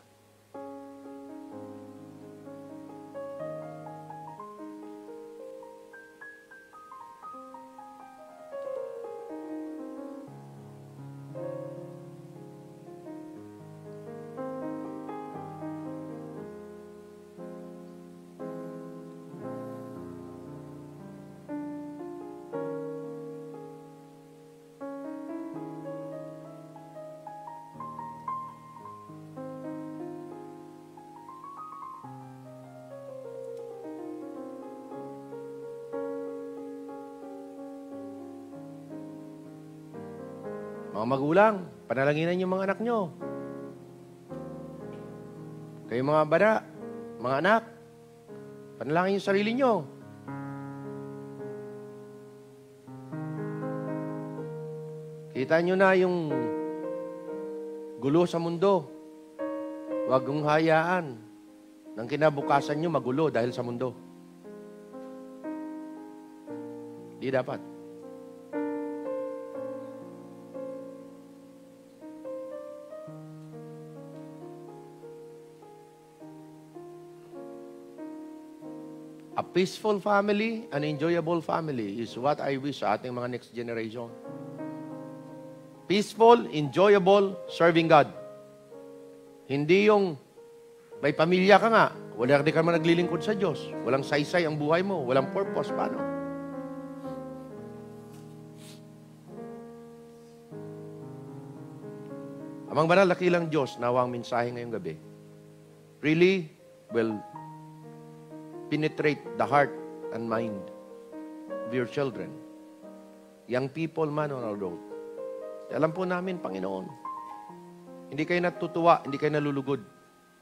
Speaker 1: Mga magulang, panalanginan yung mga anak niyo. Kayo mga bara, mga anak, panalangin yung sarili niyo. Kita nyo na yung gulo sa mundo. Huwag kong hayaan ng kinabukasan niyo magulo dahil sa mundo. Di dapat. peaceful family, an enjoyable family is what I wish sa ating mga next generation. Peaceful, enjoyable, serving God. Hindi yung may pamilya ka nga, wala ka naman naglilingkod sa Diyos. Walang saysay ang buhay mo, walang purpose. Paano? Amang banal, laki lang Diyos, nawang mensahe ngayong gabi. Really Well, penetrate the heart and mind of your children. Young people man or adult. Alam po namin, Panginoon, hindi kayo natutuwa, hindi kayo nalulugod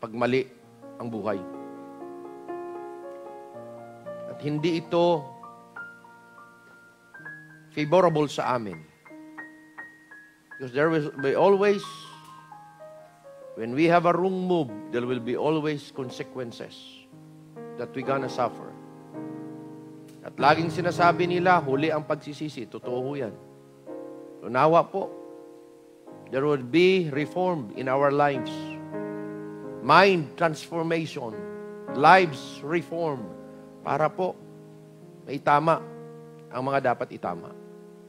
Speaker 1: pag mali ang buhay. At hindi ito favorable sa amin. Because there will be always, when we have a wrong move, there will be always consequences that we gonna suffer. At laging sinasabi nila, huli ang pagsisisi. Totoo yan. Unawa po. There will be reform in our lives. Mind transformation. Lives reform. Para po, may tama ang mga dapat itama.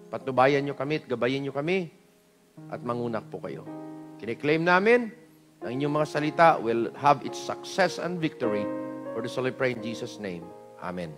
Speaker 1: Patnubayan nyo kami at gabayin nyo kami at mangunak po kayo. Kiniklaim namin, ang inyong mga salita will have its success and victory For this all pray in Jesus' name. Amen.